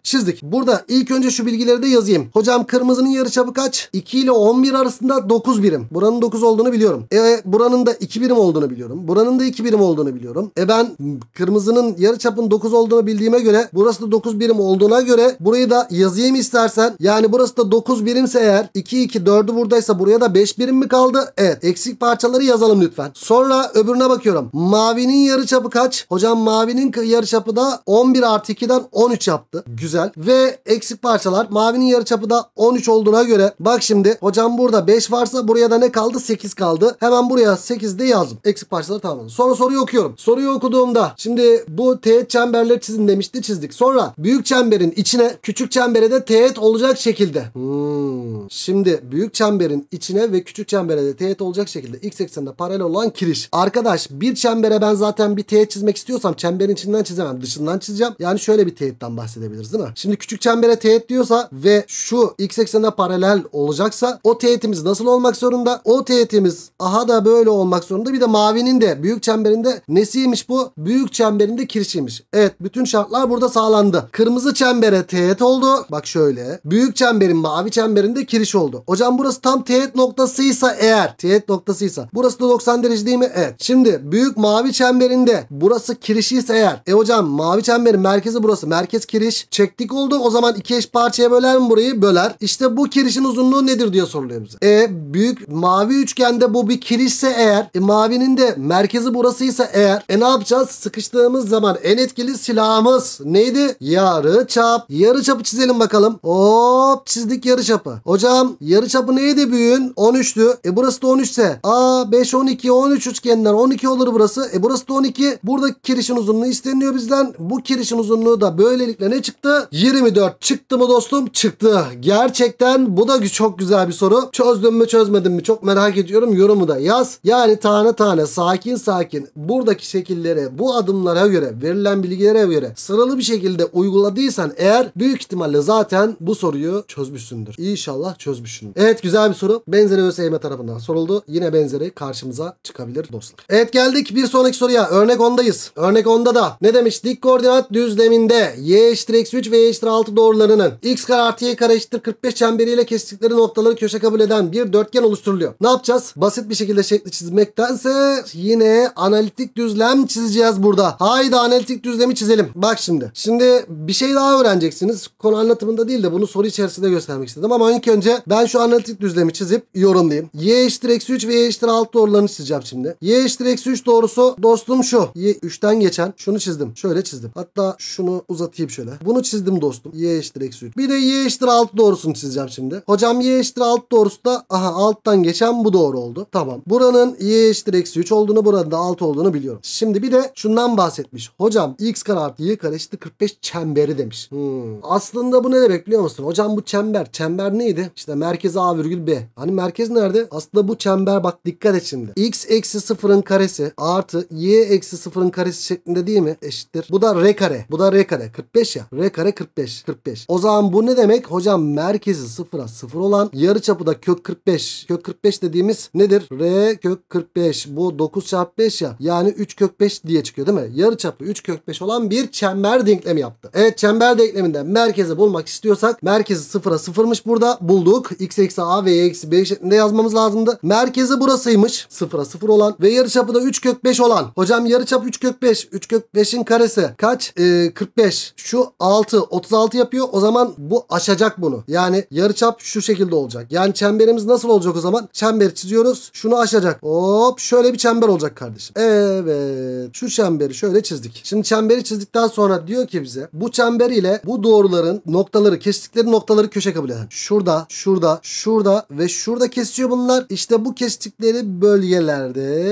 çizdik. Burada ilk önce şu bilgileri de yazayım. Hocam kırmızının yarıçapı kaç? 2 ile 11 arasında 9 birim. Buranın 9 olduğunu biliyorum. E buranın da 2 birim olduğunu biliyorum. Buranın da 2 birim olduğunu biliyorum bilmiyorum. E ben kırmızının yarı çapın 9 olduğunu bildiğime göre burası da 9 birim olduğuna göre burayı da yazayım istersen. Yani burası da 9 birimse eğer 2 2 4'ü buradaysa buraya da 5 birim mi kaldı? Evet eksik parçaları yazalım lütfen. Sonra öbürüne bakıyorum. Mavinin yarı çapı kaç? Hocam mavinin yarı çapı da 11 artı 2'den 13 yaptı. Güzel. Ve eksik parçalar mavinin yarı çapı da 13 olduğuna göre bak şimdi hocam burada 5 varsa buraya da ne kaldı? 8 kaldı. Hemen buraya 8 de yazdım. Eksik parçaları tamamladım. Sonra soruyu okuyorum. Soru Soruyu okuduğumda şimdi bu teğet çemberleri çizin demişti çizdik. Sonra büyük çemberin içine küçük çembere de teğet olacak şekilde. Hmm. Şimdi büyük çemberin içine ve küçük çembere de teğet olacak şekilde x eksenine paralel olan kiriş. Arkadaş bir çembere ben zaten bir teğet çizmek istiyorsam çemberin içinden çizemem. Dışından çizeceğim. Yani şöyle bir teğetten bahsedebiliriz değil mi? Şimdi küçük çembere teğet diyorsa ve şu x eksenine paralel olacaksa o teğetimiz nasıl olmak zorunda? O teğetimiz aha da böyle olmak zorunda. Bir de mavinin de büyük çemberinde nesi Kirişiymiş bu. Büyük çemberinde kirişiymiş. Evet bütün şartlar burada sağlandı. Kırmızı çembere teğet oldu. Bak şöyle. Büyük çemberin mavi çemberinde kiriş oldu. Hocam burası tam teğet noktasıysa eğer. Teğet noktasıysa. Burası da 90 derece değil mi? Evet. Şimdi büyük mavi çemberinde burası kirişiyse eğer. E hocam mavi çemberin merkezi burası. Merkez kiriş. Çektik oldu. O zaman iki eş parçaya böler mi burayı? Böler. İşte bu kirişin uzunluğu nedir diye soruluyor bize. E büyük mavi üçgende bu bir kirişse eğer. E mavinin de merkezi burasıysa eğer. E ne yapacağız? Sıkıştığımız zaman en etkili silahımız neydi? Yarı çap. Yarı çapı çizelim bakalım. Hop çizdik yarı çapı. Hocam yarı çapı neydi büyüğün? 13'tü. E burası da 13 ise. A 5, 12, 13 üçgenler 12 olur burası. E burası da 12. Buradaki kirişin uzunluğu isteniyor bizden. Bu kirişin uzunluğu da böylelikle ne çıktı? 24 çıktı mı dostum? Çıktı. Gerçekten bu da çok güzel bir soru. Çözdüm mü çözmedim mi? Çok merak ediyorum. Yorumu da yaz. Yani tane tane sakin sakin buradaki şekillere, bu adımlara göre, verilen bilgilere göre sıralı bir şekilde uyguladıysan eğer büyük ihtimalle zaten bu soruyu çözmüşsündür. İnşallah çözmüşsündür. Evet güzel bir soru. Benzeri ÖSYM tarafından soruldu. Yine benzeri karşımıza çıkabilir dostlar. Evet geldik bir sonraki soruya. Örnek 10'dayız. Örnek 10'da da ne demiş? Dik koordinat düzleminde y eşittir x 3 ve y eşittir 6 doğrularının x kare artı y kare eşittir 45 çemberiyle kestikleri noktaları köşe kabul eden bir dörtgen oluşturuluyor. Ne yapacağız? Basit bir şekilde şekli çizmektense yine analitik düzlem düzlem çizeceğiz burada. Haydi analitik düzlemi çizelim. Bak şimdi. Şimdi bir şey daha öğreneceksiniz. Konu anlatımında değil de bunu soru içerisinde göstermek istedim. Ama ilk önce ben şu analitik düzlemi çizip yorumlayayım. Y eşittir eksi 3 ve Y eşittir 6 doğrularını çizeceğim şimdi. Y eşittir eksi 3 doğrusu dostum şu. Y 3'ten geçen. Şunu çizdim. Şöyle çizdim. Hatta şunu uzatayım şöyle. Bunu çizdim dostum. Y eşittir eksi 3. Bir de Y eşittir 6 doğrusunu çizeceğim şimdi. Hocam Y eşittir 6 doğrusu da aha alttan geçen bu doğru oldu. Tamam. Buranın Y eşittir eksi 3 olduğunu buranın da 6 olduğunu biliyorum. Şimdi bir de şundan bahsetmiş. Hocam x kare artı y kare eşittir 45 çemberi demiş. Hmm. Aslında bu ne demek biliyor musun? Hocam bu çember. Çember neydi? İşte merkez a virgül b. Hani merkez nerede? Aslında bu çember bak dikkat et şimdi. x eksi sıfırın karesi artı y eksi sıfırın karesi şeklinde değil mi? Eşittir. Bu da r kare. Bu da r kare. 45 ya. R kare 45. 45. O zaman bu ne demek? Hocam merkezi 0'a, 0 olan yarıçapı da kök 45. Kök 45 dediğimiz nedir? R kök 45. Bu 9 çarpı 5 ya. Yani 3 kök 5 diye çıkıyor değil mi? Yarı çapı 3 kök 5 olan bir çember denklemi yaptı. Evet çember denkleminde merkezi bulmak istiyorsak merkezi sıfıra sıfırmış burada bulduk. x eksi a ve y eksi b şeklinde yazmamız lazımdı. Merkezi burasıymış sıfıra sıfır olan ve yarı çapı da 3 kök 5 olan. Hocam yarı çap 3 kök 5. 3 kök 5'in karesi kaç? Ee, 45. Şu 6 36 yapıyor. O zaman bu aşacak bunu. Yani yarı çap şu şekilde olacak. Yani çemberimiz nasıl olacak o zaman? Çember çiziyoruz. Şunu aşacak. Hop şöyle bir çember olacak kardeşim. Evet ee, şu çemberi şöyle çizdik. Şimdi çemberi çizdikten sonra diyor ki bize bu çember ile bu doğruların noktaları kestikleri noktaları köşe kabul eden. Şurada, şurada, şurada ve şurada kesiyor bunlar. İşte bu kestikleri bölgelerde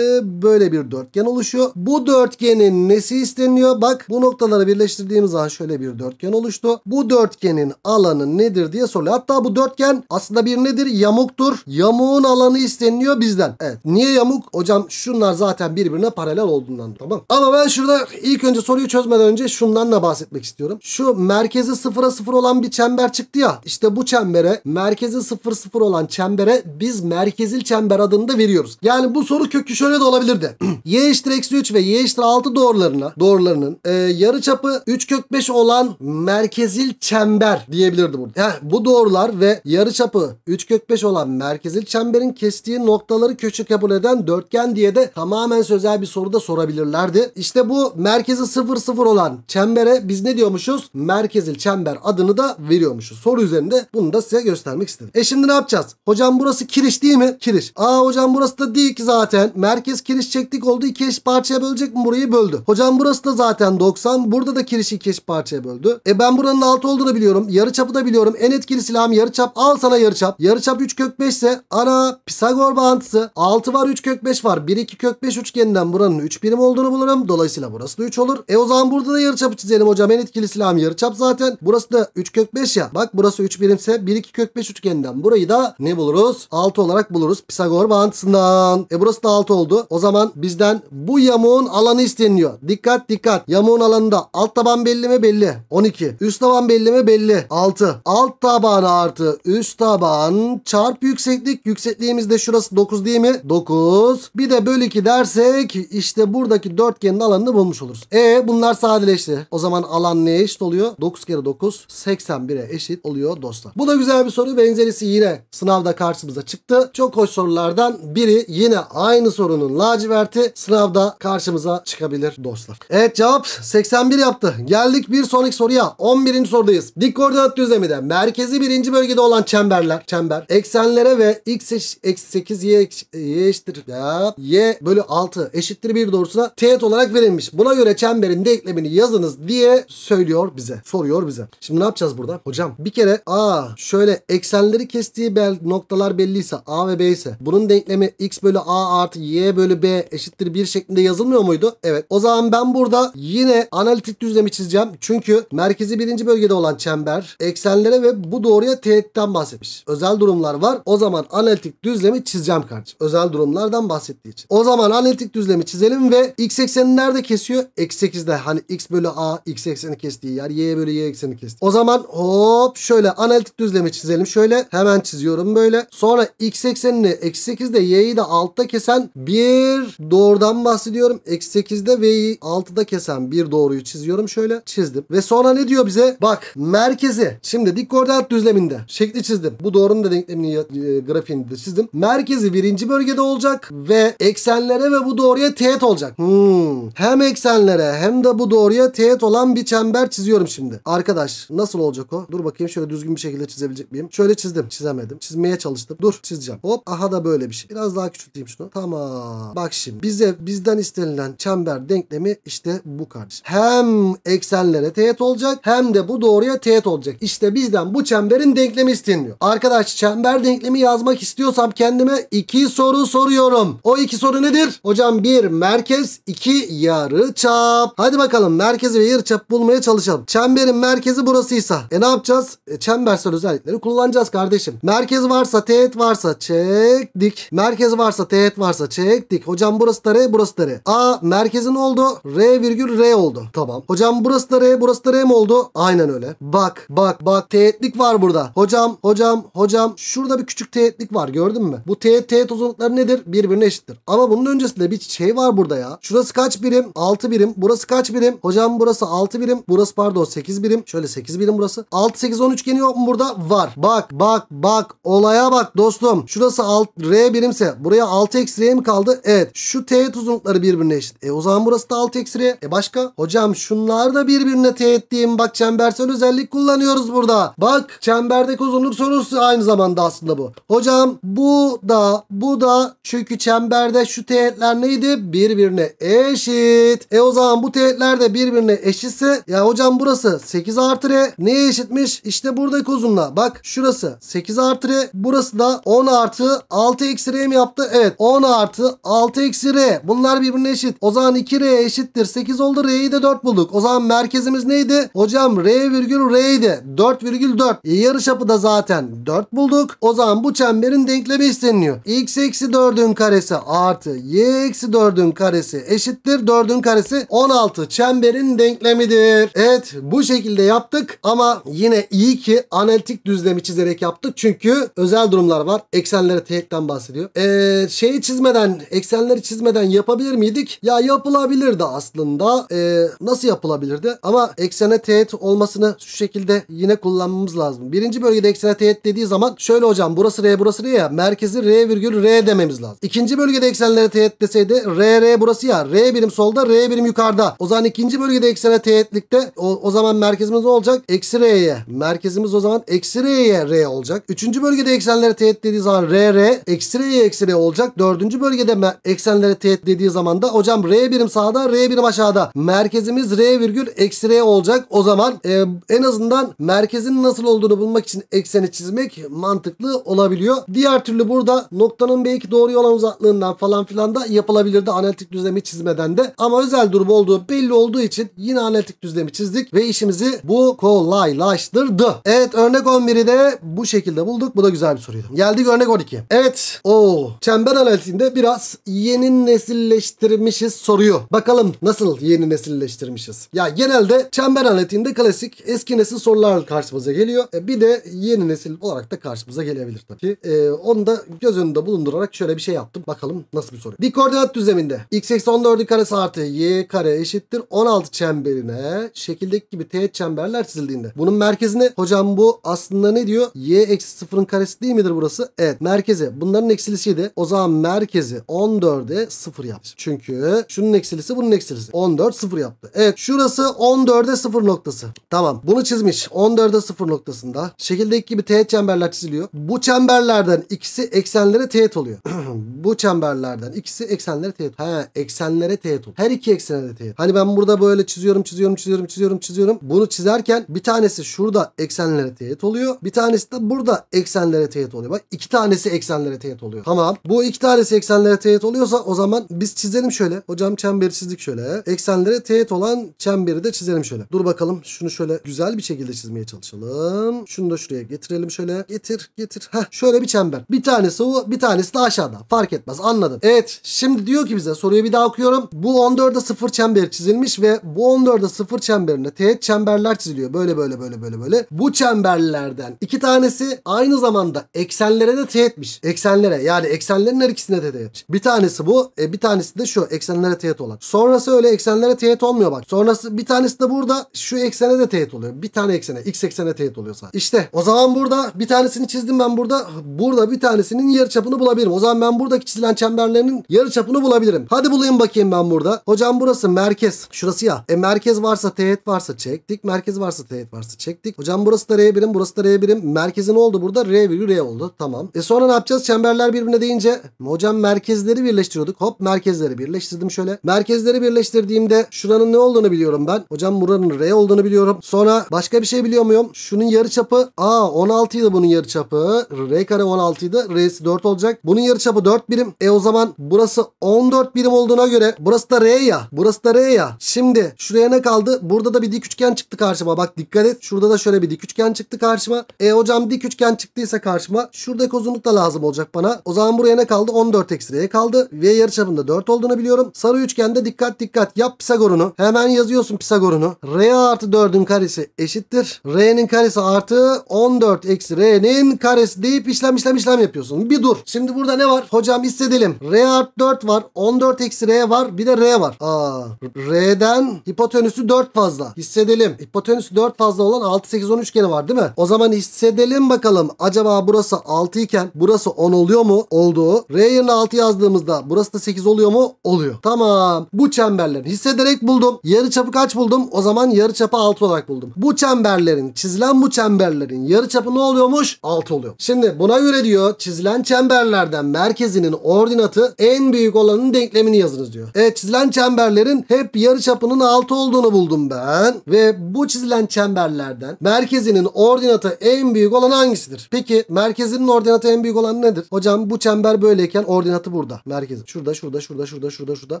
böyle bir dörtgen oluşuyor. Bu dörtgenin nesi isteniyor? Bak bu noktaları birleştirdiğimiz zaman şöyle bir dörtgen oluştu. Bu dörtgenin alanı nedir diye soruyor. Hatta bu dörtgen aslında bir nedir? Yamuktur. Yamuğun alanı isteniyor bizden. Evet. Niye yamuk? Hocam şunlar zaten birbirine paralel oldu olduğundan tamam. Ama ben şurada ilk önce soruyu çözmeden önce şundan da bahsetmek istiyorum. Şu merkezi sıfıra sıfır olan bir çember çıktı ya. İşte bu çembere merkezi sıfır sıfır olan çembere biz merkezil çember adını da veriyoruz. Yani bu soru kökü şöyle de olabilirdi. <clears throat> y eşittir eksi 3 ve y eşittir 6 doğrularına doğrularının e, yarı çapı 3 kök 5 olan merkezil çember diyebilirdi burada. Yani bu doğrular ve yarı çapı 3 kök 5 olan merkezil çemberin kestiği noktaları köşe kabul eden dörtgen diye de tamamen sözel bir soruda sorabilirlerdi. İşte bu merkezi 00 olan çembere biz ne diyormuşuz? Merkezil çember adını da veriyormuşuz. Soru üzerinde bunu da size göstermek istedim. E şimdi ne yapacağız? Hocam burası kiriş değil mi? Kiriş. Aa hocam burası da değil ki zaten. Merkez kiriş çektik oldu. iki eş parçaya bölecek mi? Burayı böldü. Hocam burası da zaten 90. Burada da kiriş iki eş parçaya böldü. E ben buranın 6 olduğunu biliyorum. Yarı çapı da biliyorum. En etkili silahım yarı çap. Al sana yarı çap. Yarı çap 3 kök 5 ise ana Pisagor bağıntısı. 6 var 3 kök 5 var. 1 2 kök 5 üçgeninden buranın 3 3 birim olduğunu bulurum. Dolayısıyla burası da 3 olur. E o zaman burada da yarıçapı çizelim hocam. En etkili silahım yarıçap zaten. Burası da 3 kök 5 ya. Bak burası 3 birimse 1 2 kök 5 üçgeninden burayı da ne buluruz? 6 olarak buluruz. Pisagor bağıntısından. E burası da 6 oldu. O zaman bizden bu yamuğun alanı isteniyor. Dikkat dikkat. Yamuğun alanında alt taban belli mi? Belli. 12. Üst taban belli mi? Belli. 6. Alt taban artı üst taban çarp yükseklik. Yüksekliğimiz de şurası 9 değil mi? 9. Bir de bölü 2 dersek işte buradaki dörtgenin alanını bulmuş oluruz. E bunlar sadeleşti. O zaman alan neye eşit oluyor? 9 kere 9 81'e eşit oluyor dostlar. Bu da güzel bir soru. Benzerisi yine sınavda karşımıza çıktı. Çok hoş sorulardan biri yine aynı sorunun laciverti sınavda karşımıza çıkabilir dostlar. Evet cevap 81 yaptı. Geldik bir sonraki soruya. 11. sorudayız. Dik koordinat düzleminde merkezi birinci bölgede olan çemberler, çember, eksenlere ve x eşittir 8 y, y eşittir ya, y bölü 6 eşittir bir bir doğrusuna teğet olarak verilmiş. Buna göre çemberin denklemini yazınız diye söylüyor bize. Soruyor bize. Şimdi ne yapacağız burada? Hocam bir kere a şöyle eksenleri kestiği bel, noktalar belliyse a ve b ise bunun denklemi x bölü a artı y bölü b eşittir 1 şeklinde yazılmıyor muydu? Evet. O zaman ben burada yine analitik düzlemi çizeceğim. Çünkü merkezi birinci bölgede olan çember eksenlere ve bu doğruya teğetten bahsetmiş. Özel durumlar var. O zaman analitik düzlemi çizeceğim kardeşim. Özel durumlardan bahsettiği için. O zaman analitik düzlemi çizelim dedim ve x eksenini nerede kesiyor? X8'de hani x bölü a x ekseni kestiği yer y bölü y ekseni kesti. O zaman hop şöyle analitik düzlemi çizelim. Şöyle hemen çiziyorum böyle. Sonra x eksenini eksi 8'de y'yi de altta kesen bir doğrudan bahsediyorum. Eksi 8'de v'yi altıda kesen bir doğruyu çiziyorum şöyle çizdim. Ve sonra ne diyor bize? Bak merkezi. Şimdi dik koordinat düzleminde şekli çizdim. Bu doğrunun da denklemini e, grafiğini de çizdim. Merkezi birinci bölgede olacak ve eksenlere ve bu doğruya teğet olacak. Hmm. Hem eksenlere hem de bu doğruya teğet olan bir çember çiziyorum şimdi. Arkadaş nasıl olacak o? Dur bakayım şöyle düzgün bir şekilde çizebilecek miyim? Şöyle çizdim. Çizemedim. Çizmeye çalıştım. Dur çizeceğim. Hop aha da böyle bir şey. Biraz daha küçülteyim şunu. Tamam. Bak şimdi bize bizden istenilen çember denklemi işte bu kardeşim. Hem eksenlere teğet olacak hem de bu doğruya teğet olacak. İşte bizden bu çemberin denklemi isteniyor. Arkadaş çember denklemi yazmak istiyorsam kendime iki soru soruyorum. O iki soru nedir? Hocam bir mer Merkez 2 yarı çap. Hadi bakalım merkezi ve yarı çap bulmaya çalışalım. Çemberin merkezi burasıysa. E ne yapacağız? E, çembersel özellikleri kullanacağız kardeşim. Merkez varsa teğet varsa çek dik. Merkez varsa teğet varsa çek dik. Hocam burası da R burası da R. A merkezin oldu. R virgül R oldu. Tamam. Hocam burası da R burası da R mi oldu? Aynen öyle. Bak bak bak teğetlik var burada. Hocam hocam hocam şurada bir küçük teğetlik var gördün mü? Bu teğet teğet uzunlukları nedir? Birbirine eşittir. Ama bunun öncesinde bir şey var burada burada ya? Şurası kaç birim? 6 birim. Burası kaç birim? Hocam burası 6 birim. Burası pardon 8 birim. Şöyle 8 birim burası. 6 8 10 üçgeni yok mu burada? Var. Bak bak bak olaya bak dostum. Şurası alt R birimse buraya 6 eksi R mi kaldı? Evet. Şu teğet uzunlukları birbirine eşit. E o zaman burası da 6 eksi R. E başka? Hocam şunlar da birbirine teğet diyeyim. Bak çembersel özellik kullanıyoruz burada. Bak çemberdeki uzunluk sorusu aynı zamanda aslında bu. Hocam bu da bu da çünkü çemberde şu teğetler neydi? Bir birbirine eşit. E o zaman bu teğetler de birbirine eşitse ya hocam burası 8 artı R neye eşitmiş? İşte buradaki uzunluğa bak şurası 8 artı R burası da 10 artı 6 eksi R mi yaptı? Evet 10 artı 6 eksi R bunlar birbirine eşit. O zaman 2R eşittir 8 oldu R'yi de 4 bulduk. O zaman merkezimiz neydi? Hocam R virgül R'ydi 4 virgül 4. E, yarıçapı da zaten 4 bulduk. O zaman bu çemberin denklemi isteniyor. X eksi 4'ün karesi artı Y eksi 4'ün karesi karesi eşittir 4'ün karesi 16 çemberin denklemidir. Evet bu şekilde yaptık ama yine iyi ki analitik düzlemi çizerek yaptık. Çünkü özel durumlar var. Eksenlere teğetten bahsediyor. Ee, şeyi çizmeden eksenleri çizmeden yapabilir miydik? Ya yapılabilirdi aslında. Ee, nasıl yapılabilirdi? Ama eksene teğet olmasını şu şekilde yine kullanmamız lazım. Birinci bölgede eksene teğet dediği zaman şöyle hocam burası R burası R ya merkezi R virgül R dememiz lazım. İkinci bölgede eksenlere teğet deseydi R R burası ya. R birim solda, R birim yukarıda. O zaman ikinci bölgede eksene teğetlikte o, o zaman merkezimiz ne olacak? Eksi R'ye. Merkezimiz o zaman eksi R'ye R olacak. Üçüncü bölgede eksenlere teğet dediği zaman R R eksi R'ye eksi R olacak. Dördüncü bölgede eksenlere teğet dediği zaman da hocam R birim sağda, R birim aşağıda. Merkezimiz R virgül eksi R olacak. O zaman e, en azından merkezin nasıl olduğunu bulmak için ekseni çizmek mantıklı olabiliyor. Diğer türlü burada noktanın belki doğru olan uzaklığından falan filan da yapılabilirdi. Analiz analitik düzlemi çizmeden de ama özel durum olduğu belli olduğu için yine analitik düzlemi çizdik ve işimizi bu kolaylaştırdı. Evet örnek 11'i de bu şekilde bulduk. Bu da güzel bir soruydu. Geldik örnek 12. Evet o çember analitiğinde biraz yeni nesilleştirmişiz soruyu. Bakalım nasıl yeni nesilleştirmişiz. Ya genelde çember analitiğinde klasik eski nesil sorular karşımıza geliyor. E, bir de yeni nesil olarak da karşımıza gelebilir tabii. E, onu da göz önünde bulundurarak şöyle bir şey yaptım. Bakalım nasıl bir soru. Bir koordinat düzleminde x eksi 14'ün karesi artı y kare eşittir 16 çemberine şekildeki gibi teğet çemberler çizildiğinde. Bunun merkezini hocam bu aslında ne diyor? y eksi 0'ın karesi değil midir burası? Evet merkezi. Bunların eksilisiydi. O zaman merkezi 14'e 0 yaptı. Çünkü şunun eksilisi bunun eksilisi. 14 0 yaptı. Evet şurası 14'e 0 noktası. Tamam bunu çizmiş. 14'e 0 noktasında. Şekildeki gibi teğet çemberler çiziliyor. Bu çemberlerden ikisi eksenlere teğet oluyor. <clears throat> bu çemberlerden ikisi eksenlere teğet. He eksenlere teğet olur. Her iki eksene de teğet. Hani ben burada böyle çiziyorum çiziyorum çiziyorum çiziyorum çiziyorum. Bunu çizerken bir tanesi şurada eksenlere teğet oluyor. Bir tanesi de burada eksenlere teğet oluyor. Bak iki tanesi eksenlere teğet oluyor. Tamam. Bu iki tanesi eksenlere teğet oluyorsa o zaman biz çizelim şöyle. Hocam çemberi çizdik şöyle. Eksenlere teğet olan çemberi de çizelim şöyle. Dur bakalım şunu şöyle güzel bir şekilde çizmeye çalışalım. Şunu da şuraya getirelim şöyle. Getir getir. Heh şöyle bir çember. Bir tanesi o bir tanesi de aşağıda. Fark etmez anladım. Evet şimdi diyor ki bize Soruyu bir daha okuyorum. Bu 14'e 0 çember çizilmiş ve bu 14'e 0 çemberine teğet çemberler çiziliyor. Böyle böyle böyle böyle böyle. Bu çemberlerden iki tanesi aynı zamanda eksenlere de teğetmiş. Eksenlere yani eksenlerin her ikisine de teğet. Bir tanesi bu. E, bir tanesi de şu eksenlere teğet olan. Sonrası öyle eksenlere teğet olmuyor bak. Sonrası bir tanesi de burada şu eksene de teğet oluyor. Bir tane eksene. X eksene teğet oluyorsa. İşte o zaman burada bir tanesini çizdim ben burada. Burada bir tanesinin yarı çapını bulabilirim. O zaman ben buradaki çizilen çemberlerinin yarı çapını bulabilirim. Ha Hadi bulayım bakayım ben burada. Hocam burası merkez. Şurası ya. E merkez varsa teğet varsa çektik. Merkez varsa teğet varsa çektik. Hocam burası da R birim. Burası da R birim. Merkezi ne oldu burada? R virgül R oldu. Tamam. E sonra ne yapacağız? Çemberler birbirine deyince hocam merkezleri birleştiriyorduk. Hop merkezleri birleştirdim şöyle. Merkezleri birleştirdiğimde şuranın ne olduğunu biliyorum ben. Hocam buranın R olduğunu biliyorum. Sonra başka bir şey biliyor muyum? Şunun yarı çapı, A 16 idi bunun çapı. R kare 16 idi. R'si 4 olacak. Bunun yarı çapı 4 birim. E o zaman burası 14 birim dilim olduğuna göre burası da R ya. Burası da R ya. Şimdi şuraya ne kaldı? Burada da bir dik üçgen çıktı karşıma. Bak dikkat et. Şurada da şöyle bir dik üçgen çıktı karşıma. E hocam dik üçgen çıktıysa karşıma şuradaki uzunluk da lazım olacak bana. O zaman buraya ne kaldı? 14 eksi R'ye kaldı. V yarıçapında 4 olduğunu biliyorum. Sarı üçgende dikkat dikkat yap Pisagor'unu. Hemen yazıyorsun Pisagor'unu. R artı 4'ün karesi eşittir. R'nin karesi artı 14 eksi R'nin karesi deyip işlem işlem işlem yapıyorsun. Bir dur. Şimdi burada ne var? Hocam hissedelim. R artı 4 var. 14 4 eksi R var. Bir de R var. Aa, R'den hipotenüsü 4 fazla. Hissedelim. Hipotenüsü 4 fazla olan 6, 8, 10 üçgeni var değil mi? O zaman hissedelim bakalım. Acaba burası 6 iken burası 10 oluyor mu? oldu? R yerine 6 yazdığımızda burası da 8 oluyor mu? Oluyor. Tamam. Bu çemberlerin hissederek buldum. Yarı çapı kaç buldum? O zaman yarı çapı 6 olarak buldum. Bu çemberlerin, çizilen bu çemberlerin yarı çapı ne oluyormuş? 6 oluyor. Şimdi buna göre diyor çizilen çemberlerden merkezinin ordinatı en büyük olanın denklemi denklemini yazınız diyor. E çizilen çemberlerin hep yarı çapının altı olduğunu buldum ben. Ve bu çizilen çemberlerden merkezinin ordinata en büyük olan hangisidir? Peki merkezinin ordinata en büyük olan nedir? Hocam bu çember böyleyken ordinatı burada. Merkezi. Şurada şurada şurada şurada şurada şurada.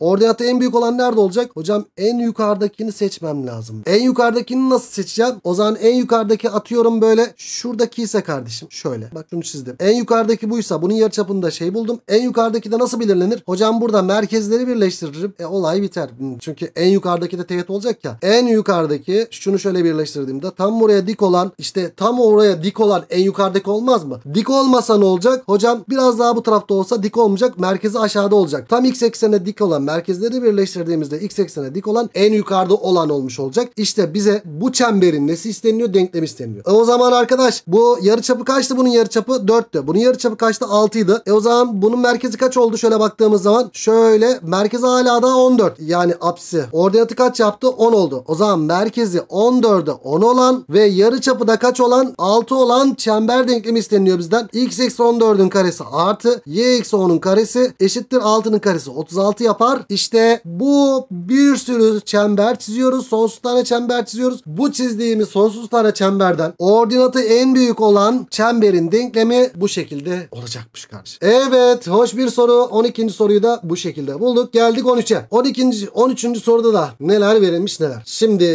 Ordinatı en büyük olan nerede olacak? Hocam en yukarıdakini seçmem lazım. En yukarıdakini nasıl seçeceğim? O zaman en yukarıdaki atıyorum böyle. Şuradaki ise kardeşim şöyle. Bak şunu çizdim. En yukarıdaki buysa bunun yarı çapında şey buldum. En yukarıdaki de nasıl belirlenir? Hocam burada merkez merkezleri birleştiririm. E, olay biter. Çünkü en yukarıdaki de teğet olacak ya. En yukarıdaki şunu şöyle birleştirdiğimde tam buraya dik olan işte tam oraya dik olan en yukarıdaki olmaz mı? Dik olmasa ne olacak? Hocam biraz daha bu tarafta olsa dik olmayacak. Merkezi aşağıda olacak. Tam x eksenine dik olan merkezleri birleştirdiğimizde x eksenine dik olan en yukarıda olan olmuş olacak. İşte bize bu çemberin nesi isteniyor? Denklem isteniyor. E, o zaman arkadaş bu yarıçapı kaçtı? Bunun yarıçapı 4'tü. Bunun yarıçapı kaçtı? 6'ydı. E o zaman bunun merkezi kaç oldu? Şöyle baktığımız zaman şöyle şöyle merkez hala da 14 yani apsi. Ordinatı kaç yaptı? 10 oldu. O zaman merkezi 14'e 10 olan ve yarı çapı da kaç olan? 6 olan çember denklemi isteniyor bizden. x eksi 14'ün karesi artı y eksi 10'un karesi eşittir 6'nın karesi 36 yapar. İşte bu bir sürü çember çiziyoruz. Sonsuz tane çember çiziyoruz. Bu çizdiğimiz sonsuz tane çemberden ordinatı en büyük olan çemberin denklemi bu şekilde olacakmış kardeşim. Evet hoş bir soru. 12. soruyu da bu şekilde şekilde bulduk. Geldik 13'e. 12. 13. soruda da neler verilmiş neler. Şimdi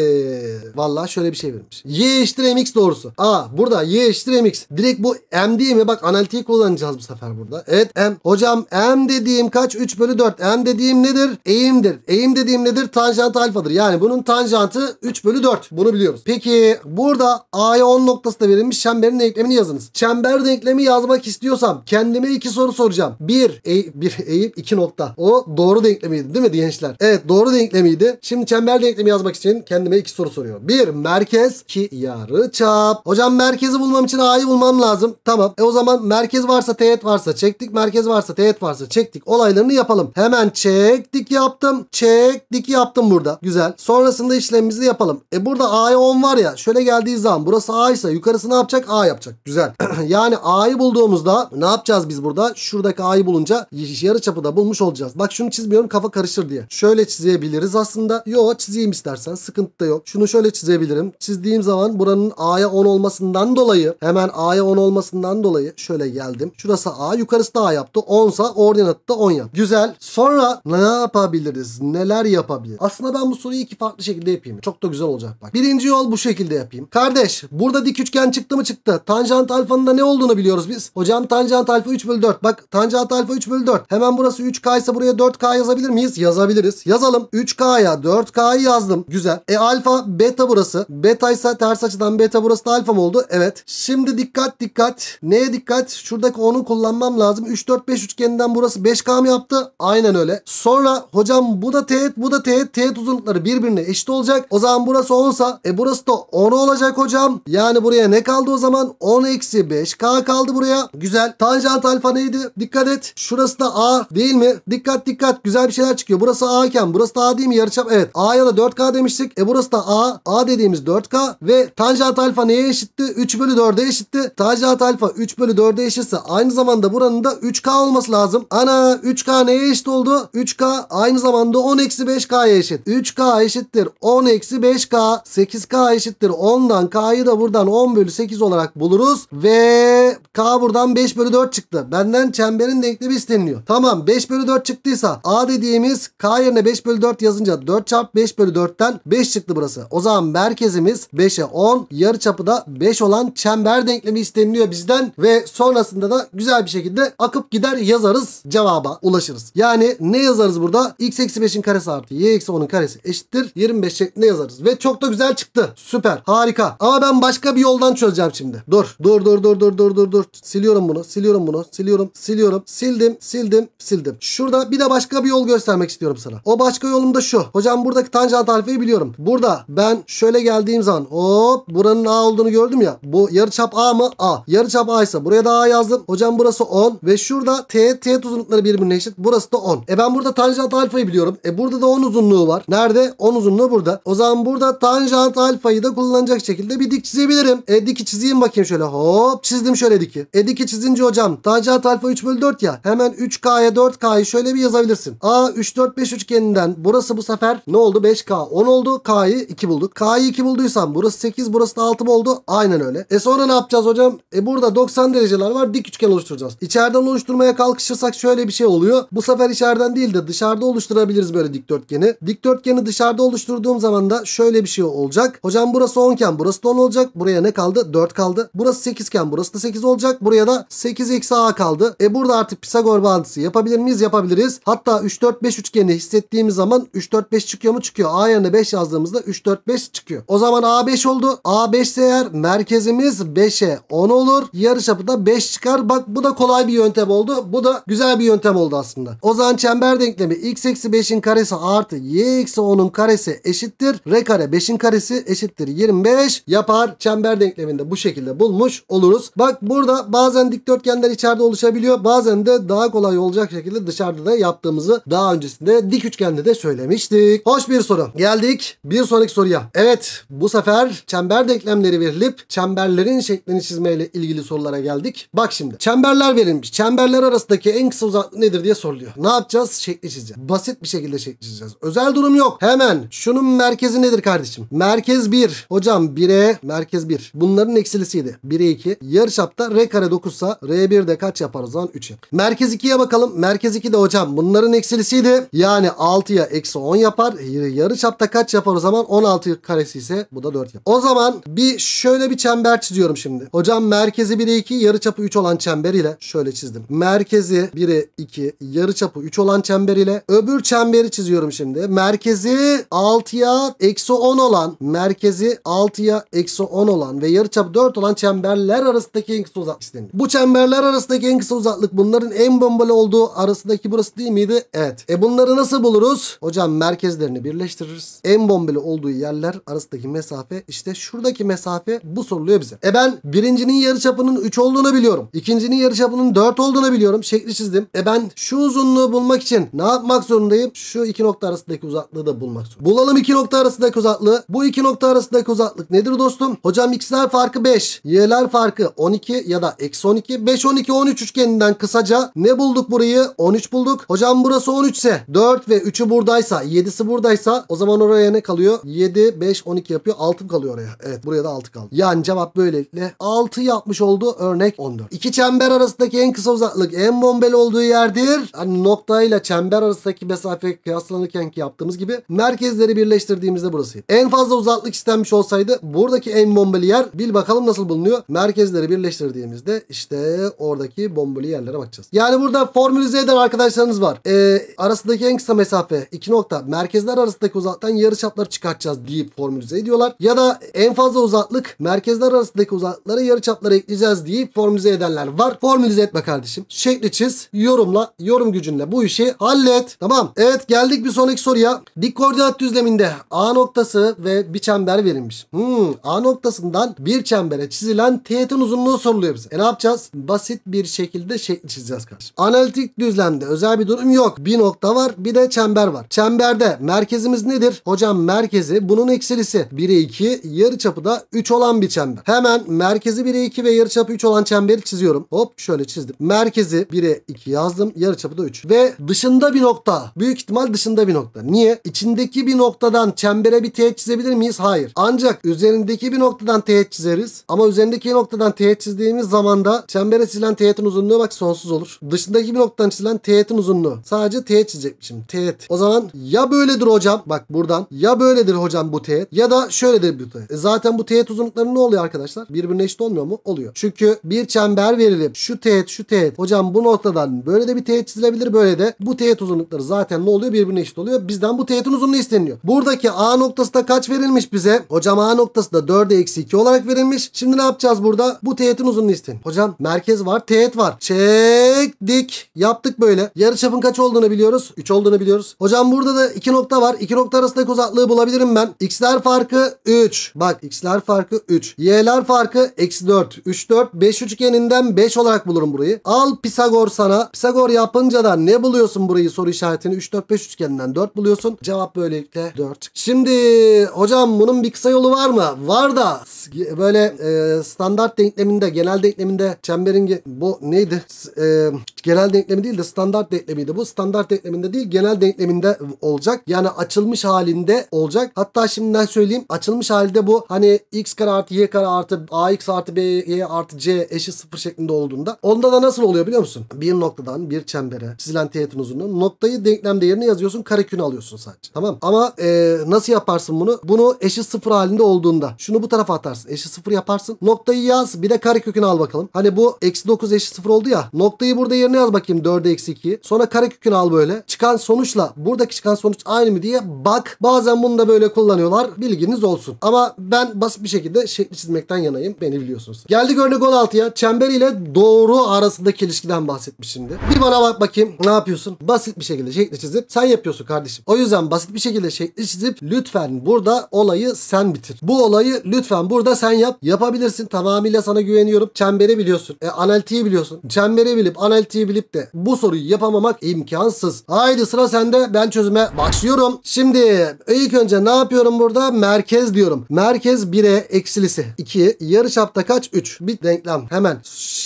vallahi şöyle bir şey verilmiş. Y eşittir mx doğrusu. Aa burada y eşittir mx. Direkt bu m değil mi? Bak analitiği kullanacağız bu sefer burada. Evet m. Hocam m dediğim kaç? 3 bölü 4. M dediğim nedir? Eğimdir. Eğim dediğim nedir? Tanjant alfadır. Yani bunun tanjantı 3 bölü 4. Bunu biliyoruz. Peki burada a'ya 10 noktası da verilmiş. Çemberin denklemini yazınız. Çember denklemi yazmak istiyorsam kendime iki soru soracağım. 1 e, eğip 1 eğip 2 nokta. O doğru denklemiydi değil mi gençler? Evet doğru denklemiydi. Şimdi çember denklemi yazmak için kendime iki soru soruyor. Bir merkez ki yarı çap. Hocam merkezi bulmam için A'yı bulmam lazım. Tamam. E o zaman merkez varsa teğet varsa çektik. Merkez varsa teğet varsa çektik. Olaylarını yapalım. Hemen çektik yaptım. Çektik yaptım burada. Güzel. Sonrasında işlemimizi yapalım. E burada A'ya 10 var ya. Şöyle geldiği zaman burası A ise yukarısı ne yapacak? A yapacak. Güzel. <clears throat> yani A'yı bulduğumuzda ne yapacağız biz burada? Şuradaki A'yı bulunca yarı çapı da bulmuş olacağız. Bak Bak şunu çizmiyorum kafa karışır diye. Şöyle çizebiliriz aslında. Yo çizeyim istersen sıkıntı da yok. Şunu şöyle çizebilirim. Çizdiğim zaman buranın A'ya 10 olmasından dolayı hemen A'ya 10 olmasından dolayı şöyle geldim. Şurası A yukarısı da A yaptı. 10 sa ordinatı da 10 yaptı. Güzel. Sonra ne yapabiliriz? Neler yapabiliriz? Aslında ben bu soruyu iki farklı şekilde yapayım. Çok da güzel olacak bak. Birinci yol bu şekilde yapayım. Kardeş burada dik üçgen çıktı mı çıktı. Tanjant alfanın da ne olduğunu biliyoruz biz. Hocam tanjant alfa 3 bölü 4. Bak tanjant alfa 3 bölü 4. Hemen burası 3K buraya 4K yazabilir miyiz? Yazabiliriz. Yazalım. 3K'ya 4K'yı yazdım. Güzel. E alfa beta burası. Beta ise ters açıdan beta burası da alfa mı oldu? Evet. Şimdi dikkat dikkat. Neye dikkat? Şuradaki onu kullanmam lazım. 3 4 5 üçgeninden burası 5K mı yaptı? Aynen öyle. Sonra hocam bu da teğet bu da teğet. Teğet uzunlukları birbirine eşit olacak. O zaman burası 10 e burası da 10 olacak hocam. Yani buraya ne kaldı o zaman? 10 eksi 5K kaldı buraya. Güzel. Tanjant alfa neydi? Dikkat et. Şurası da A değil mi? Dikkat dikkat güzel bir şeyler çıkıyor. Burası A iken burası da A değil mi? Yarıçap evet. A ya da 4K demiştik. E burası da A. A dediğimiz 4K ve tanjant alfa neye eşitti? 3 bölü 4'e eşitti. Tanjant alfa 3 bölü 4'e eşitse aynı zamanda buranın da 3K olması lazım. Ana 3K neye eşit oldu? 3K aynı zamanda 10 eksi 5K'ya eşit. 3K eşittir 10 eksi 5K. 8K eşittir 10'dan K'yı da buradan 10 bölü 8 olarak buluruz. Ve K buradan 5 bölü 4 çıktı. Benden çemberin denklemi isteniliyor. Tamam 5 bölü 4 çıktı Dolayısıyla A dediğimiz K yerine 5 bölü 4 yazınca 4 çarp 5 bölü 4'ten 5 çıktı burası. O zaman merkezimiz 5'e 10 yarı çapı da 5 olan çember denklemi isteniliyor bizden ve sonrasında da güzel bir şekilde akıp gider yazarız cevaba ulaşırız. Yani ne yazarız burada? x eksi 5'in karesi artı y eksi 10'un karesi eşittir 25 şeklinde yazarız. Ve çok da güzel çıktı. Süper. Harika. Ama ben başka bir yoldan çözeceğim şimdi. Dur. Dur dur dur dur dur dur dur. Siliyorum bunu. Siliyorum bunu. Siliyorum. Siliyorum. Sildim. Sildim. Sildim. Şurada bir daha de başka bir yol göstermek istiyorum sana. O başka yolum da şu. Hocam buradaki tanjant alfayı biliyorum. Burada ben şöyle geldiğim zaman hop buranın A olduğunu gördüm ya. Bu yarıçap A mı? A. Yarıçap A ise buraya da A yazdım. Hocam burası 10 ve şurada T, T uzunlukları birbirine eşit. Burası da 10. E ben burada tanjant alfayı biliyorum. E burada da 10 uzunluğu var. Nerede? 10 uzunluğu burada. O zaman burada tanjant alfayı da kullanacak şekilde bir dik çizebilirim. E diki çizeyim bakayım şöyle. Hop çizdim şöyle diki. E diki çizince hocam tanjant alfa 3 bölü 4 ya. Hemen 3K'ya 4K'yı şöyle bir yazabilirsin. A 3 4 5 üçgeninden burası bu sefer ne oldu? 5K 10 oldu. K'yı 2 bulduk. K'yı 2 bulduysam burası 8 burası da 6 mı oldu? Aynen öyle. E sonra ne yapacağız hocam? E burada 90 dereceler var. Dik üçgen oluşturacağız. İçeriden oluşturmaya kalkışırsak şöyle bir şey oluyor. Bu sefer içeriden değil de dışarıda oluşturabiliriz böyle dikdörtgeni. Dikdörtgeni dışarıda oluşturduğum zaman da şöyle bir şey olacak. Hocam burası 10 iken burası da 10 olacak. Buraya ne kaldı? 4 kaldı. Burası 8 iken burası da 8 olacak. Buraya da 8 eksi a kaldı. E burada artık Pisagor bağıntısı yapabilir miyiz? Yapabiliriz hissederiz. Hatta 3-4-5 üçgeni hissettiğimiz zaman 3-4-5 çıkıyor mu çıkıyor. A yerine 5 yazdığımızda 3-4-5 çıkıyor. O zaman A5 oldu. A5 ise eğer merkezimiz 5'e 10 olur. Yarıçapı da 5 çıkar. Bak bu da kolay bir yöntem oldu. Bu da güzel bir yöntem oldu aslında. O zaman çember denklemi x eksi 5'in karesi artı y eksi 10'un karesi eşittir. R kare 5'in karesi eşittir 25 yapar. Çember denkleminde bu şekilde bulmuş oluruz. Bak burada bazen dikdörtgenler içeride oluşabiliyor. Bazen de daha kolay olacak şekilde dışarıda da yaptığımızı daha öncesinde dik üçgende de söylemiştik. Hoş bir soru. Geldik bir sonraki soruya. Evet bu sefer çember denklemleri verilip çemberlerin şeklini çizmeyle ilgili sorulara geldik. Bak şimdi çemberler verilmiş. Çemberler arasındaki en kısa uzaklık nedir diye soruluyor. Ne yapacağız? Şekli çizeceğiz. Basit bir şekilde şekli çizeceğiz. Özel durum yok. Hemen şunun merkezi nedir kardeşim? Merkez 1. Hocam 1'e merkez 1. Bunların eksilisiydi. 1'e 2. Yarıçapta R kare 9 R1 de kaç yapar o zaman? 3 yapar. Merkez 2'ye bakalım. Merkez 2 de hocam bunların eksilisiydi. Yani 6'ya eksi 10 yapar. Yarı çapta kaç yapar o zaman? 16 karesi ise bu da 4 yapar. O zaman bir şöyle bir çember çiziyorum şimdi. Hocam merkezi 1'e 2 yarı çapı 3 olan çember ile şöyle çizdim. Merkezi 1'e 2 yarı çapı 3 olan çember ile öbür çemberi çiziyorum şimdi. Merkezi 6'ya eksi 10 olan merkezi 6'ya eksi 10 olan ve yarı çapı 4 olan çemberler arasındaki en kısa uzaklık istedim. Bu çemberler arasındaki en kısa uzaklık bunların en bombalı olduğu arasındaki burası değil değil miydi? Evet. E bunları nasıl buluruz? Hocam merkezlerini birleştiririz. En bombeli olduğu yerler arasındaki mesafe işte şuradaki mesafe bu soruluyor bize. E ben birincinin yarıçapının 3 olduğunu biliyorum. İkincinin yarıçapının 4 olduğunu biliyorum. Şekli çizdim. E ben şu uzunluğu bulmak için ne yapmak zorundayım? Şu iki nokta arasındaki uzaklığı da bulmak zorundayım. Bulalım iki nokta arasındaki uzaklığı. Bu iki nokta arasındaki uzaklık nedir dostum? Hocam x'ler farkı 5. Y'ler farkı 12 ya da eksi 12. 5, 12, 13 üçgeninden kısaca ne bulduk burayı? 13 bulduk. Hocam burası 13 ise 4 ve 3'ü buradaysa 7'si buradaysa o zaman oraya ne kalıyor? 7, 5, 12 yapıyor. 6 kalıyor oraya. Evet buraya da 6 kaldı. Yani cevap böylelikle 6 yapmış oldu. Örnek 14. İki çember arasındaki en kısa uzaklık en bombeli olduğu yerdir. Hani noktayla çember arasındaki mesafe kıyaslanırken ki yaptığımız gibi merkezleri birleştirdiğimizde burası. En fazla uzaklık istenmiş olsaydı buradaki en bombeli yer bil bakalım nasıl bulunuyor. Merkezleri birleştirdiğimizde işte oradaki bombeli yerlere bakacağız. Yani burada formülize eden arkadaşlarınız var var. E, arasındaki en kısa mesafe 2 nokta. Merkezler arasındaki uzaktan yarı çapları çıkartacağız deyip formülize ediyorlar. Ya da en fazla uzaklık merkezler arasındaki uzaklıklara yarı çapları ekleyeceğiz deyip formülize edenler var. Formülize etme kardeşim. Şekli çiz, yorumla, yorum gücünle bu işi hallet. Tamam. Evet geldik bir sonraki soruya. Dik koordinat düzleminde A noktası ve bir çember verilmiş. Hmm, A noktasından bir çembere çizilen teğetin uzunluğu soruluyor bize. E ne yapacağız? Basit bir şekilde şekli çizeceğiz kardeşim. Analitik düzlemde özel bir durum durum yok. Bir nokta var bir de çember var. Çemberde merkezimiz nedir? Hocam merkezi bunun eksilisi. 1'e 2 yarıçapı da 3 olan bir çember. Hemen merkezi 1'e 2 ve yarıçapı 3 olan çemberi çiziyorum. Hop şöyle çizdim. Merkezi 1'e 2 yazdım. Yarıçapı da 3. Ve dışında bir nokta. Büyük ihtimal dışında bir nokta. Niye? İçindeki bir noktadan çembere bir teğet çizebilir miyiz? Hayır. Ancak üzerindeki bir noktadan teğet çizeriz. Ama üzerindeki noktadan teğet çizdiğimiz zaman da çembere çizilen teğetin uzunluğu bak sonsuz olur. Dışındaki bir noktadan çizilen teğetin uzunluğu uzunluğu. Sadece teğet çizecekmişim. Teğet. O zaman ya böyledir hocam. Bak buradan. Ya böyledir hocam bu teğet. Ya da şöyledir bu teğet. E zaten bu teğet uzunlukları ne oluyor arkadaşlar? Birbirine eşit olmuyor mu? Oluyor. Çünkü bir çember verilip şu teğet şu teğet. Hocam bu noktadan böyle de bir teğet çizilebilir böyle de. Bu teğet uzunlukları zaten ne oluyor? Birbirine eşit oluyor. Bizden bu teğetin uzunluğu isteniyor. Buradaki A noktası da kaç verilmiş bize? Hocam A noktası da 4'e eksi 2 olarak verilmiş. Şimdi ne yapacağız burada? Bu teğetin uzunluğu isteniyor. Hocam merkez var teğet var. Çektik. Yaptık böyle. Yarı çapın kaç olduğunu biliyoruz. 3 olduğunu biliyoruz. Hocam burada da 2 nokta var. 2 nokta arasındaki uzaklığı bulabilirim ben. X'ler farkı 3. Bak X'ler farkı 3. Y'ler farkı eksi 4. 3 4 5 üçgeninden 5 olarak bulurum burayı. Al Pisagor sana. Pisagor yapınca da ne buluyorsun burayı soru işaretini? 3 4 5 üçgeninden 4 buluyorsun. Cevap böylelikle 4. Şimdi hocam bunun bir kısa yolu var mı? Var da böyle e, standart denkleminde genel denkleminde çemberin bu neydi? E, genel denklemi değil de standart denklemi denklemiydi. Bu standart denkleminde değil genel denkleminde olacak. Yani açılmış halinde olacak. Hatta şimdiden söyleyeyim açılmış halde bu hani x kare artı y kare artı ax artı by artı c eşit sıfır şeklinde olduğunda onda da nasıl oluyor biliyor musun? Bir noktadan bir çembere çizilen teğetin uzunluğu noktayı denklemde yerine yazıyorsun karekünü alıyorsun sadece. Tamam ama e, nasıl yaparsın bunu? Bunu eşit sıfır halinde olduğunda şunu bu tarafa atarsın. Eşit sıfır yaparsın. Noktayı yaz bir de karekökünü al bakalım. Hani bu eksi 9 eşit sıfır oldu ya. Noktayı burada yerine yaz bakayım 4'e eksi 2. Sonra Kare kökün al böyle. Çıkan sonuçla buradaki çıkan sonuç aynı mı diye bak. Bazen bunu da böyle kullanıyorlar. Bilginiz olsun. Ama ben basit bir şekilde şekli çizmekten yanayım. Beni biliyorsunuz. Geldik örnek 16'ya. Çember ile doğru arasındaki ilişkiden bahsetmiş şimdi. Bir bana bak bakayım. Ne yapıyorsun? Basit bir şekilde şekli çizip sen yapıyorsun kardeşim. O yüzden basit bir şekilde şekli çizip lütfen burada olayı sen bitir. Bu olayı lütfen burada sen yap. Yapabilirsin. Tamamıyla sana güveniyorum. Çemberi biliyorsun. E, analitiği biliyorsun. Çemberi bilip analitiği bilip de bu soruyu yapamamak yapmak imkansız. Haydi sıra sende ben çözüme başlıyorum. Şimdi ilk önce ne yapıyorum burada? Merkez diyorum. Merkez 1'e eksilisi 2 yarı çapta kaç? 3 bir denklem hemen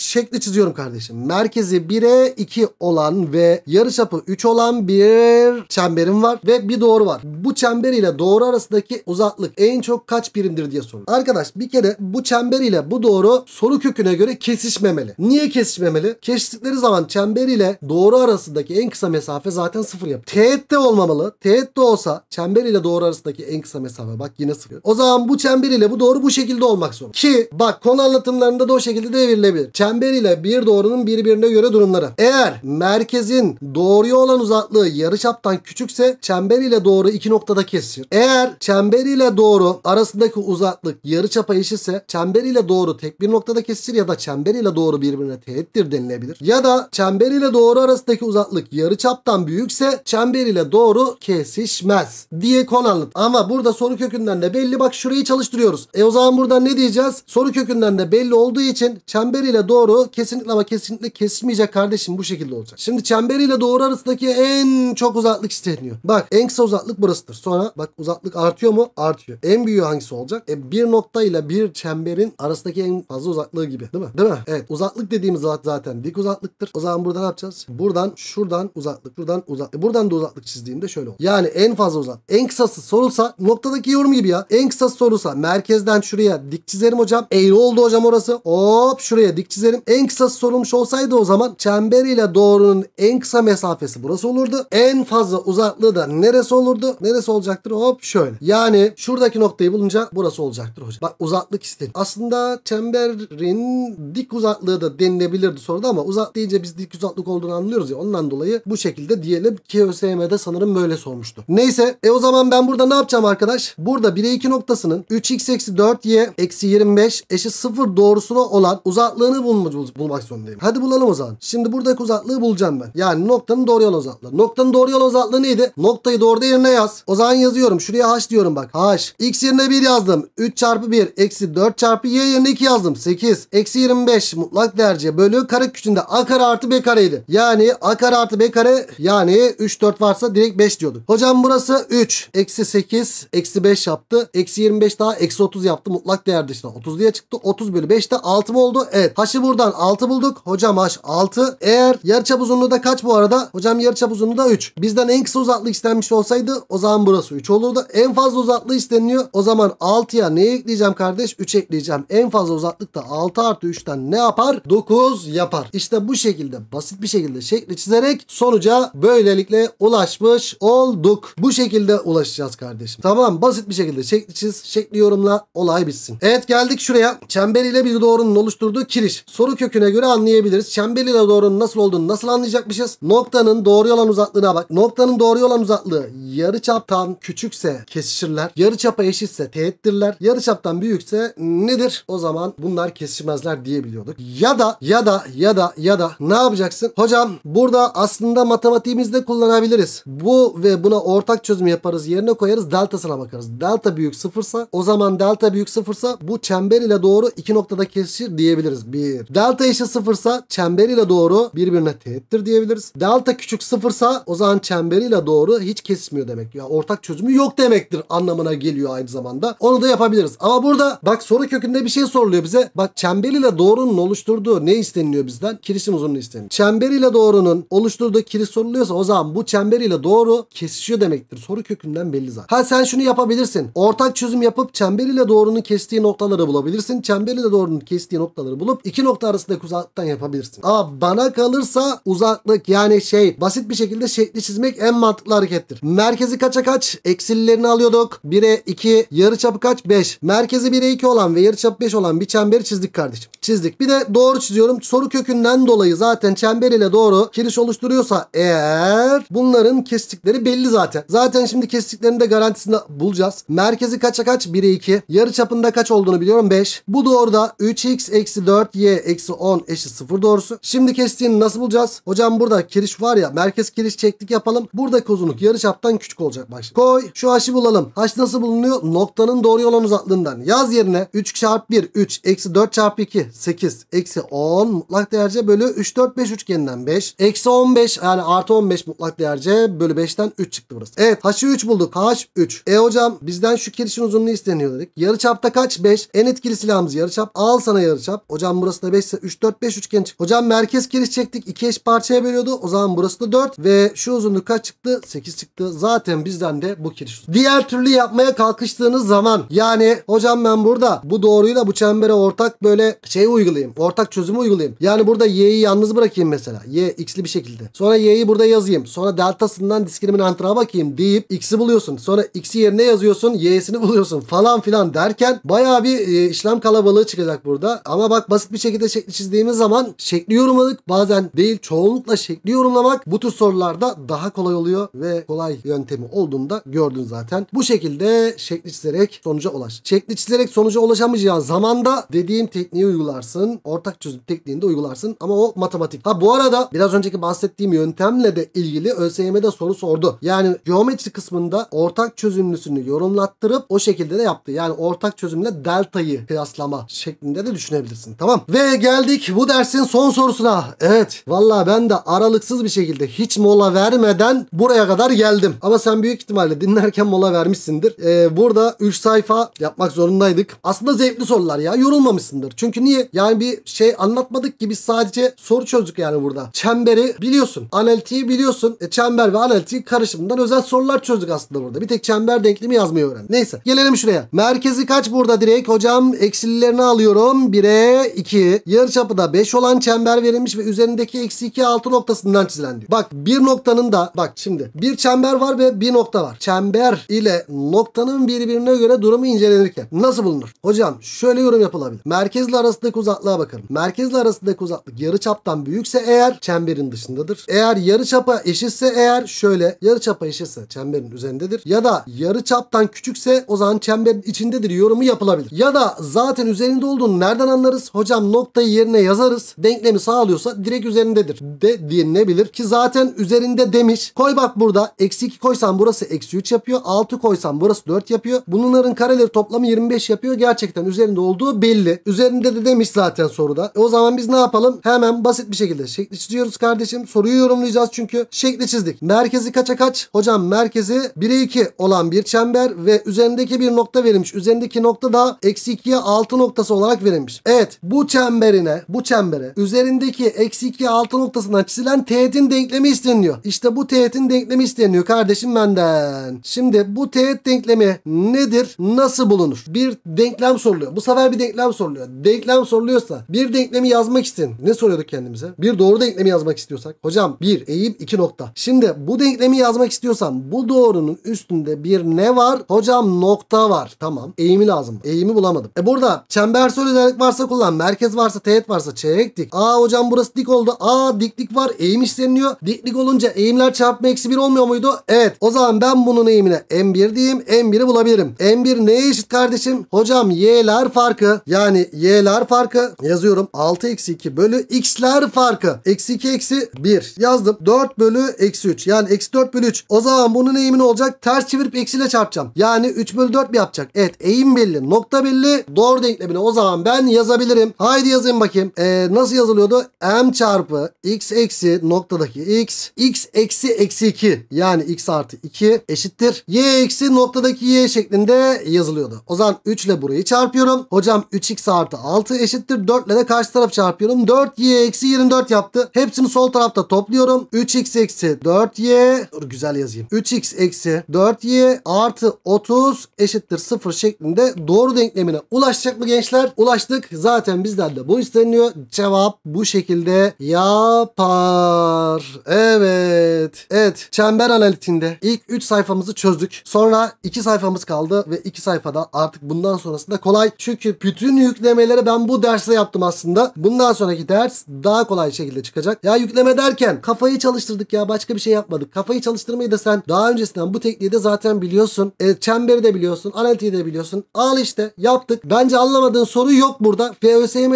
şekli çiziyorum kardeşim. Merkezi 1'e 2 olan ve yarı çapı 3 olan bir çemberim var ve bir doğru var. Bu çember ile doğru arasındaki uzaklık en çok kaç birimdir diye soruyor. Arkadaş bir kere bu çember ile bu doğru soru köküne göre kesişmemeli. Niye kesişmemeli? Kesiştikleri zaman çember ile doğru arasında arasındaki en kısa mesafe zaten sıfır yap. Teğet de olmamalı. Teğet de olsa çember ile doğru arasındaki en kısa mesafe bak yine sıfır. O zaman bu çember ile bu doğru bu şekilde olmak zorunda. Ki bak konu anlatımlarında da o şekilde devrilebilir. Çember ile bir doğrunun birbirine göre durumları. Eğer merkezin doğruya olan uzaklığı yarıçaptan küçükse çember ile doğru iki noktada kesişir. Eğer çember ile doğru arasındaki uzaklık yarıçapa eşitse çember ile doğru tek bir noktada kesişir ya da çember ile doğru birbirine teğettir denilebilir. Ya da çember ile doğru arasındaki uzaklık Yarı çaptan büyükse çember ile doğru kesişmez diye konu anlat. Ama burada soru kökünden de belli bak şurayı çalıştırıyoruz. E o zaman buradan ne diyeceğiz? Soru kökünden de belli olduğu için çember ile doğru kesinlikle ama kesinlikle kesmeyecek kardeşim bu şekilde olacak. Şimdi çember ile doğru arasındaki en çok uzaklık isteniyor. Bak en kısa uzaklık burasıdır. Sonra bak uzaklık artıyor mu? Artıyor. En büyüğü hangisi olacak? E bir nokta ile bir çemberin arasındaki en fazla uzaklığı gibi. Değil mi? Değil mi? Evet. Uzaklık dediğimiz zaten dik uzaklıktır. O zaman burada ne yapacağız? Buradan şu Şuradan uzaklık, buradan uzaklık. E, buradan da uzaklık çizdiğimde şöyle olur. Yani en fazla uzak. En kısası sorulsa noktadaki yorum gibi ya. En kısası sorulsa merkezden şuraya dik çizerim hocam. Eğri oldu hocam orası. Hop şuraya dik çizerim. En kısası sorulmuş olsaydı o zaman çember ile doğrunun en kısa mesafesi burası olurdu. En fazla uzaklığı da neresi olurdu? Neresi olacaktır? Hop şöyle. Yani şuradaki noktayı bulunca burası olacaktır hocam. Bak uzaklık istedim. Aslında çemberin dik uzaklığı da denilebilirdi soruda ama uzak deyince biz dik uzaklık olduğunu anlıyoruz ya. onlar. Ondan dolayı bu şekilde diyelim. KOSM'de sanırım böyle sormuştu. Neyse e o zaman ben burada ne yapacağım arkadaş? Burada 1'e 2 noktasının 3x eksi 4y eksi 25 eşit 0 doğrusuna olan uzaklığını bulmuş, bulmak zorundayım. Hadi bulalım o zaman. Şimdi buradaki uzaklığı bulacağım ben. Yani noktanın doğru yol uzaklığı. Noktanın doğru yol uzaklığı neydi? Noktayı doğru yerine yaz. O zaman yazıyorum. Şuraya h diyorum bak. h. x yerine 1 yazdım. 3 çarpı 1 eksi 4 çarpı y yerine 2 yazdım. 8 eksi 25 mutlak derece bölü kare küçüğünde a kare artı b kareydi. Yani a kare Beraber artı b kare yani 3-4 varsa direkt 5 diyordu. Hocam burası 3. Eksi 8. Eksi 5 yaptı. Eksi 25 daha. Eksi 30 yaptı. Mutlak değer dışında 30 diye çıktı. 30 bölü 5 de 6 mı oldu? Evet. H'ı buradan 6 bulduk. Hocam H 6. Eğer yarıçap uzunluğu da kaç bu arada? Hocam yarıçap uzunluğu da 3. Bizden en kısa uzaklık istenmiş olsaydı o zaman burası 3 olurdu. En fazla uzaklığı isteniyor O zaman 6'ya neyi ekleyeceğim kardeş? 3 ekleyeceğim. En fazla uzaklık da 6 artı 3'ten ne yapar? 9 yapar. İşte bu şekilde basit bir şekilde şekli çizelim ederek sonuca böylelikle ulaşmış olduk. Bu şekilde ulaşacağız kardeşim. Tamam basit bir şekilde şekli çiz, şekli yorumla olay bitsin. Evet geldik şuraya. Çember ile bir doğrunun oluşturduğu kiriş. Soru köküne göre anlayabiliriz. Çember ile doğrunun nasıl olduğunu nasıl anlayacakmışız? Noktanın doğru olan uzaklığına bak. Noktanın doğru olan uzaklığı yarı çaptan küçükse kesişirler. Yarı çapa eşitse teğettirler. Yarı çaptan büyükse nedir? O zaman bunlar kesişmezler diyebiliyorduk. Ya da ya da ya da ya da ne yapacaksın? Hocam burada aslında matematiğimizde kullanabiliriz. Bu ve buna ortak çözüm yaparız yerine koyarız deltasına bakarız. Delta büyük sıfırsa o zaman delta büyük sıfırsa bu çember ile doğru iki noktada kesişir diyebiliriz. Bir. Delta eşit sıfırsa çember ile doğru birbirine teğettir diyebiliriz. Delta küçük sıfırsa o zaman çember ile doğru hiç kesmiyor demek. Ya yani ortak çözümü yok demektir anlamına geliyor aynı zamanda. Onu da yapabiliriz. Ama burada bak soru kökünde bir şey soruluyor bize. Bak çember ile doğrunun oluşturduğu ne isteniliyor bizden? Kirişin uzunluğu isteniyor. Çember ile doğrunun o oluşturduğu kiri soruluyorsa o zaman bu çember ile doğru kesişiyor demektir. Soru kökünden belli zaten. Ha sen şunu yapabilirsin. Ortak çözüm yapıp çember ile doğrunun kestiği noktaları bulabilirsin. Çember ile doğrunun kestiği noktaları bulup iki nokta arasındaki uzaklıktan yapabilirsin. Ama bana kalırsa uzaklık yani şey basit bir şekilde şekli çizmek en mantıklı harekettir. Merkezi kaça kaç? Eksililerini alıyorduk. 1'e 2. Yarıçapı kaç? 5. Merkezi 1'e 2 olan ve yarıçapı 5 olan bir çemberi çizdik kardeşim. Çizdik. Bir de doğru çiziyorum. Soru kökünden dolayı zaten çember ile doğru kiriş olur oluşturuyorsa eğer bunların kestikleri belli zaten. Zaten şimdi kestiklerini de garantisinde bulacağız. Merkezi kaça kaç? 1'e 2. Yarı çapında kaç olduğunu biliyorum 5. Bu doğru da 3x eksi 4y eksi 10 eşit 0 doğrusu. Şimdi kestiğini nasıl bulacağız? Hocam burada kiriş var ya merkez kiriş çektik yapalım. Burada uzunluk yarı çaptan küçük olacak. Bak koy şu h'ı bulalım. H nasıl bulunuyor? Noktanın doğru yol uzaklığından. Yaz yerine 3 çarp 1 3 eksi 4 çarp 2 8 eksi 10 mutlak değerce bölü 3 4 5 üçgeninden 5 eksi 10 15 yani artı 15 mutlak değerce bölü 5'ten 3 çıktı burası. Evet H'ı 3 bulduk. H 3. E hocam bizden şu kirişin uzunluğu isteniyor dedik. Yarıçapta kaç? 5. En etkili silahımız yarıçap. Al sana yarıçap. Hocam burası da 5 ise 3 4 5 üçgen çıktı. Hocam merkez kiriş çektik. 2 eş parçaya bölüyordu. O zaman burası da 4 ve şu uzunluk kaç çıktı? 8 çıktı. Zaten bizden de bu kiriş. Diğer türlü yapmaya kalkıştığınız zaman yani hocam ben burada bu doğruyla bu çembere ortak böyle şey uygulayayım. Ortak çözümü uygulayayım. Yani burada Y'yi yalnız bırakayım mesela. Y x'li bir şekilde şekilde. Sonra y'yi burada yazayım. Sonra deltasından diskriminantıra bakayım deyip x'i buluyorsun. Sonra x'i yerine yazıyorsun y'sini buluyorsun falan filan derken baya bir e, işlem kalabalığı çıkacak burada. Ama bak basit bir şekilde şekli çizdiğimiz zaman şekli yorumladık. Bazen değil çoğunlukla şekli yorumlamak bu tür sorularda daha kolay oluyor ve kolay yöntemi olduğunda gördün zaten. Bu şekilde şekli çizerek sonuca ulaş. Şekli çizerek sonuca ulaşamayacağın zamanda dediğim tekniği uygularsın. Ortak çözüm tekniğini de uygularsın ama o matematik. Ha bu arada biraz önceki bahsettiğim bahsettiğim yöntemle de ilgili ÖSYM'de soru sordu. Yani geometri kısmında ortak çözünürlüsünü yorumlattırıp o şekilde de yaptı. Yani ortak çözümle deltayı kıyaslama şeklinde de düşünebilirsin. Tamam. Ve geldik bu dersin son sorusuna. Evet. Valla ben de aralıksız bir şekilde hiç mola vermeden buraya kadar geldim. Ama sen büyük ihtimalle dinlerken mola vermişsindir. Ee, burada 3 sayfa yapmak zorundaydık. Aslında zevkli sorular ya. Yorulmamışsındır. Çünkü niye? Yani bir şey anlatmadık ki biz sadece soru çözdük yani burada. Çemberi biliyorsun. Analitiği biliyorsun. E, çember ve analitik karışımından özel sorular çözdük aslında burada. Bir tek çember denklemi yazmayı öğren. Neyse gelelim şuraya. Merkezi kaç burada direkt? Hocam eksililerini alıyorum. 1'e 2. Yarıçapı da 5 olan çember verilmiş ve üzerindeki eksi 2 6 noktasından çizilen diyor. Bak bir noktanın da bak şimdi bir çember var ve bir nokta var. Çember ile noktanın birbirine göre durumu incelenirken nasıl bulunur? Hocam şöyle yorum yapılabilir. Merkezle arasındaki uzaklığa bakalım. Merkezle arasındaki uzaklık yarıçaptan büyükse eğer çemberin dışında arasındadır. Eğer yarı çapa eşitse eğer şöyle yarı çapa eşitse çemberin üzerindedir. Ya da yarı çaptan küçükse o zaman çemberin içindedir yorumu yapılabilir. Ya da zaten üzerinde olduğunu nereden anlarız? Hocam noktayı yerine yazarız. Denklemi sağlıyorsa direkt üzerindedir de denilebilir. Ki zaten üzerinde demiş. Koy bak burada. Eksi 2 koysan burası eksi 3 yapıyor. 6 koysan burası 4 yapıyor. Bunların kareleri toplamı 25 yapıyor. Gerçekten üzerinde olduğu belli. Üzerinde de demiş zaten soruda. E o zaman biz ne yapalım? Hemen basit bir şekilde şekli çiziyoruz kardeşim lazım. Soruyu yorumlayacağız çünkü. Şekli çizdik. Merkezi kaça kaç? Hocam merkezi 1'e 2 olan bir çember ve üzerindeki bir nokta verilmiş. Üzerindeki nokta da eksi 2'ye 6 noktası olarak verilmiş. Evet bu çemberine bu çembere üzerindeki eksi 2'ye 6 noktasından çizilen teğetin denklemi isteniyor. İşte bu teğetin denklemi isteniyor kardeşim benden. Şimdi bu teğet denklemi nedir? Nasıl bulunur? Bir denklem soruluyor. Bu sefer bir denklem soruluyor. Denklem soruluyorsa bir denklemi yazmak istin. ne soruyorduk kendimize? Bir doğru denklemi yazmak istiyorsan yazarsak. Hocam 1 eğim 2 nokta. Şimdi bu denklemi yazmak istiyorsam bu doğrunun üstünde bir ne var? Hocam nokta var. Tamam. Eğimi lazım. Eğimi bulamadım. E burada çembersel özellik varsa kullan. Merkez varsa teğet varsa çeyrek dik. Aa hocam burası dik oldu. Aa diklik var. Eğim işleniliyor. Diklik olunca eğimler çarpma eksi 1 olmuyor muydu? Evet. O zaman ben bunun eğimine M1 diyeyim. M1'i bulabilirim. M1 neye eşit kardeşim? Hocam Y'ler farkı. Yani Y'ler farkı yazıyorum. 6 eksi 2 bölü X'ler farkı. Eksi 2 eksi 1 yazdım. 4 bölü eksi 3 yani eksi 4 bölü 3. O zaman bunun eğimi ne olacak? Ters çevirip eksiyle çarpacağım. Yani 3 bölü 4 mi yapacak? Evet eğim belli. Nokta belli. Doğru denklemini o zaman ben yazabilirim. Haydi yazayım bakayım. Ee, nasıl yazılıyordu? M çarpı x eksi noktadaki x. x eksi eksi 2 yani x artı 2 eşittir. y eksi noktadaki y şeklinde yazılıyordu. O zaman 3 ile burayı çarpıyorum. Hocam 3x artı 6 eşittir. 4 ile de karşı taraf çarpıyorum. 4y eksi 24 yaptı. Hepsini sol taraf tarafta topluyorum. 3x eksi 4y dur güzel yazayım. 3x eksi 4y artı 30 eşittir 0 şeklinde doğru denklemine ulaşacak mı gençler? Ulaştık. Zaten bizden de bu isteniyor. Cevap bu şekilde yapar. Evet. Evet. Çember analitinde ilk 3 sayfamızı çözdük. Sonra 2 sayfamız kaldı ve 2 sayfada artık bundan sonrasında kolay. Çünkü bütün yüklemeleri ben bu derste yaptım aslında. Bundan sonraki ders daha kolay şekilde çıkacak. Ya yüklemede derken kafayı çalıştırdık ya başka bir şey yapmadık. Kafayı çalıştırmayı da sen daha öncesinden bu tekniği de zaten biliyorsun. E, çemberi de biliyorsun. Analitiği de biliyorsun. Al işte yaptık. Bence anlamadığın soru yok burada.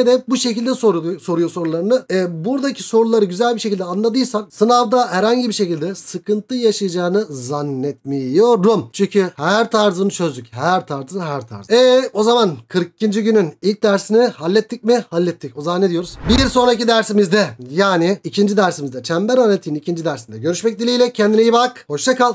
de bu şekilde soru, soruyor sorularını. E, buradaki soruları güzel bir şekilde anladıysan sınavda herhangi bir şekilde sıkıntı yaşayacağını zannetmiyorum. Çünkü her tarzını çözdük. Her tarzını her tarz. E o zaman 42. günün ilk dersini hallettik mi? Hallettik. O zaman ne diyoruz? Bir sonraki dersimizde yani ikinci ders dersimizde Çember Analitiğin ikinci dersinde görüşmek dileğiyle. Kendine iyi bak. Hoşça kal.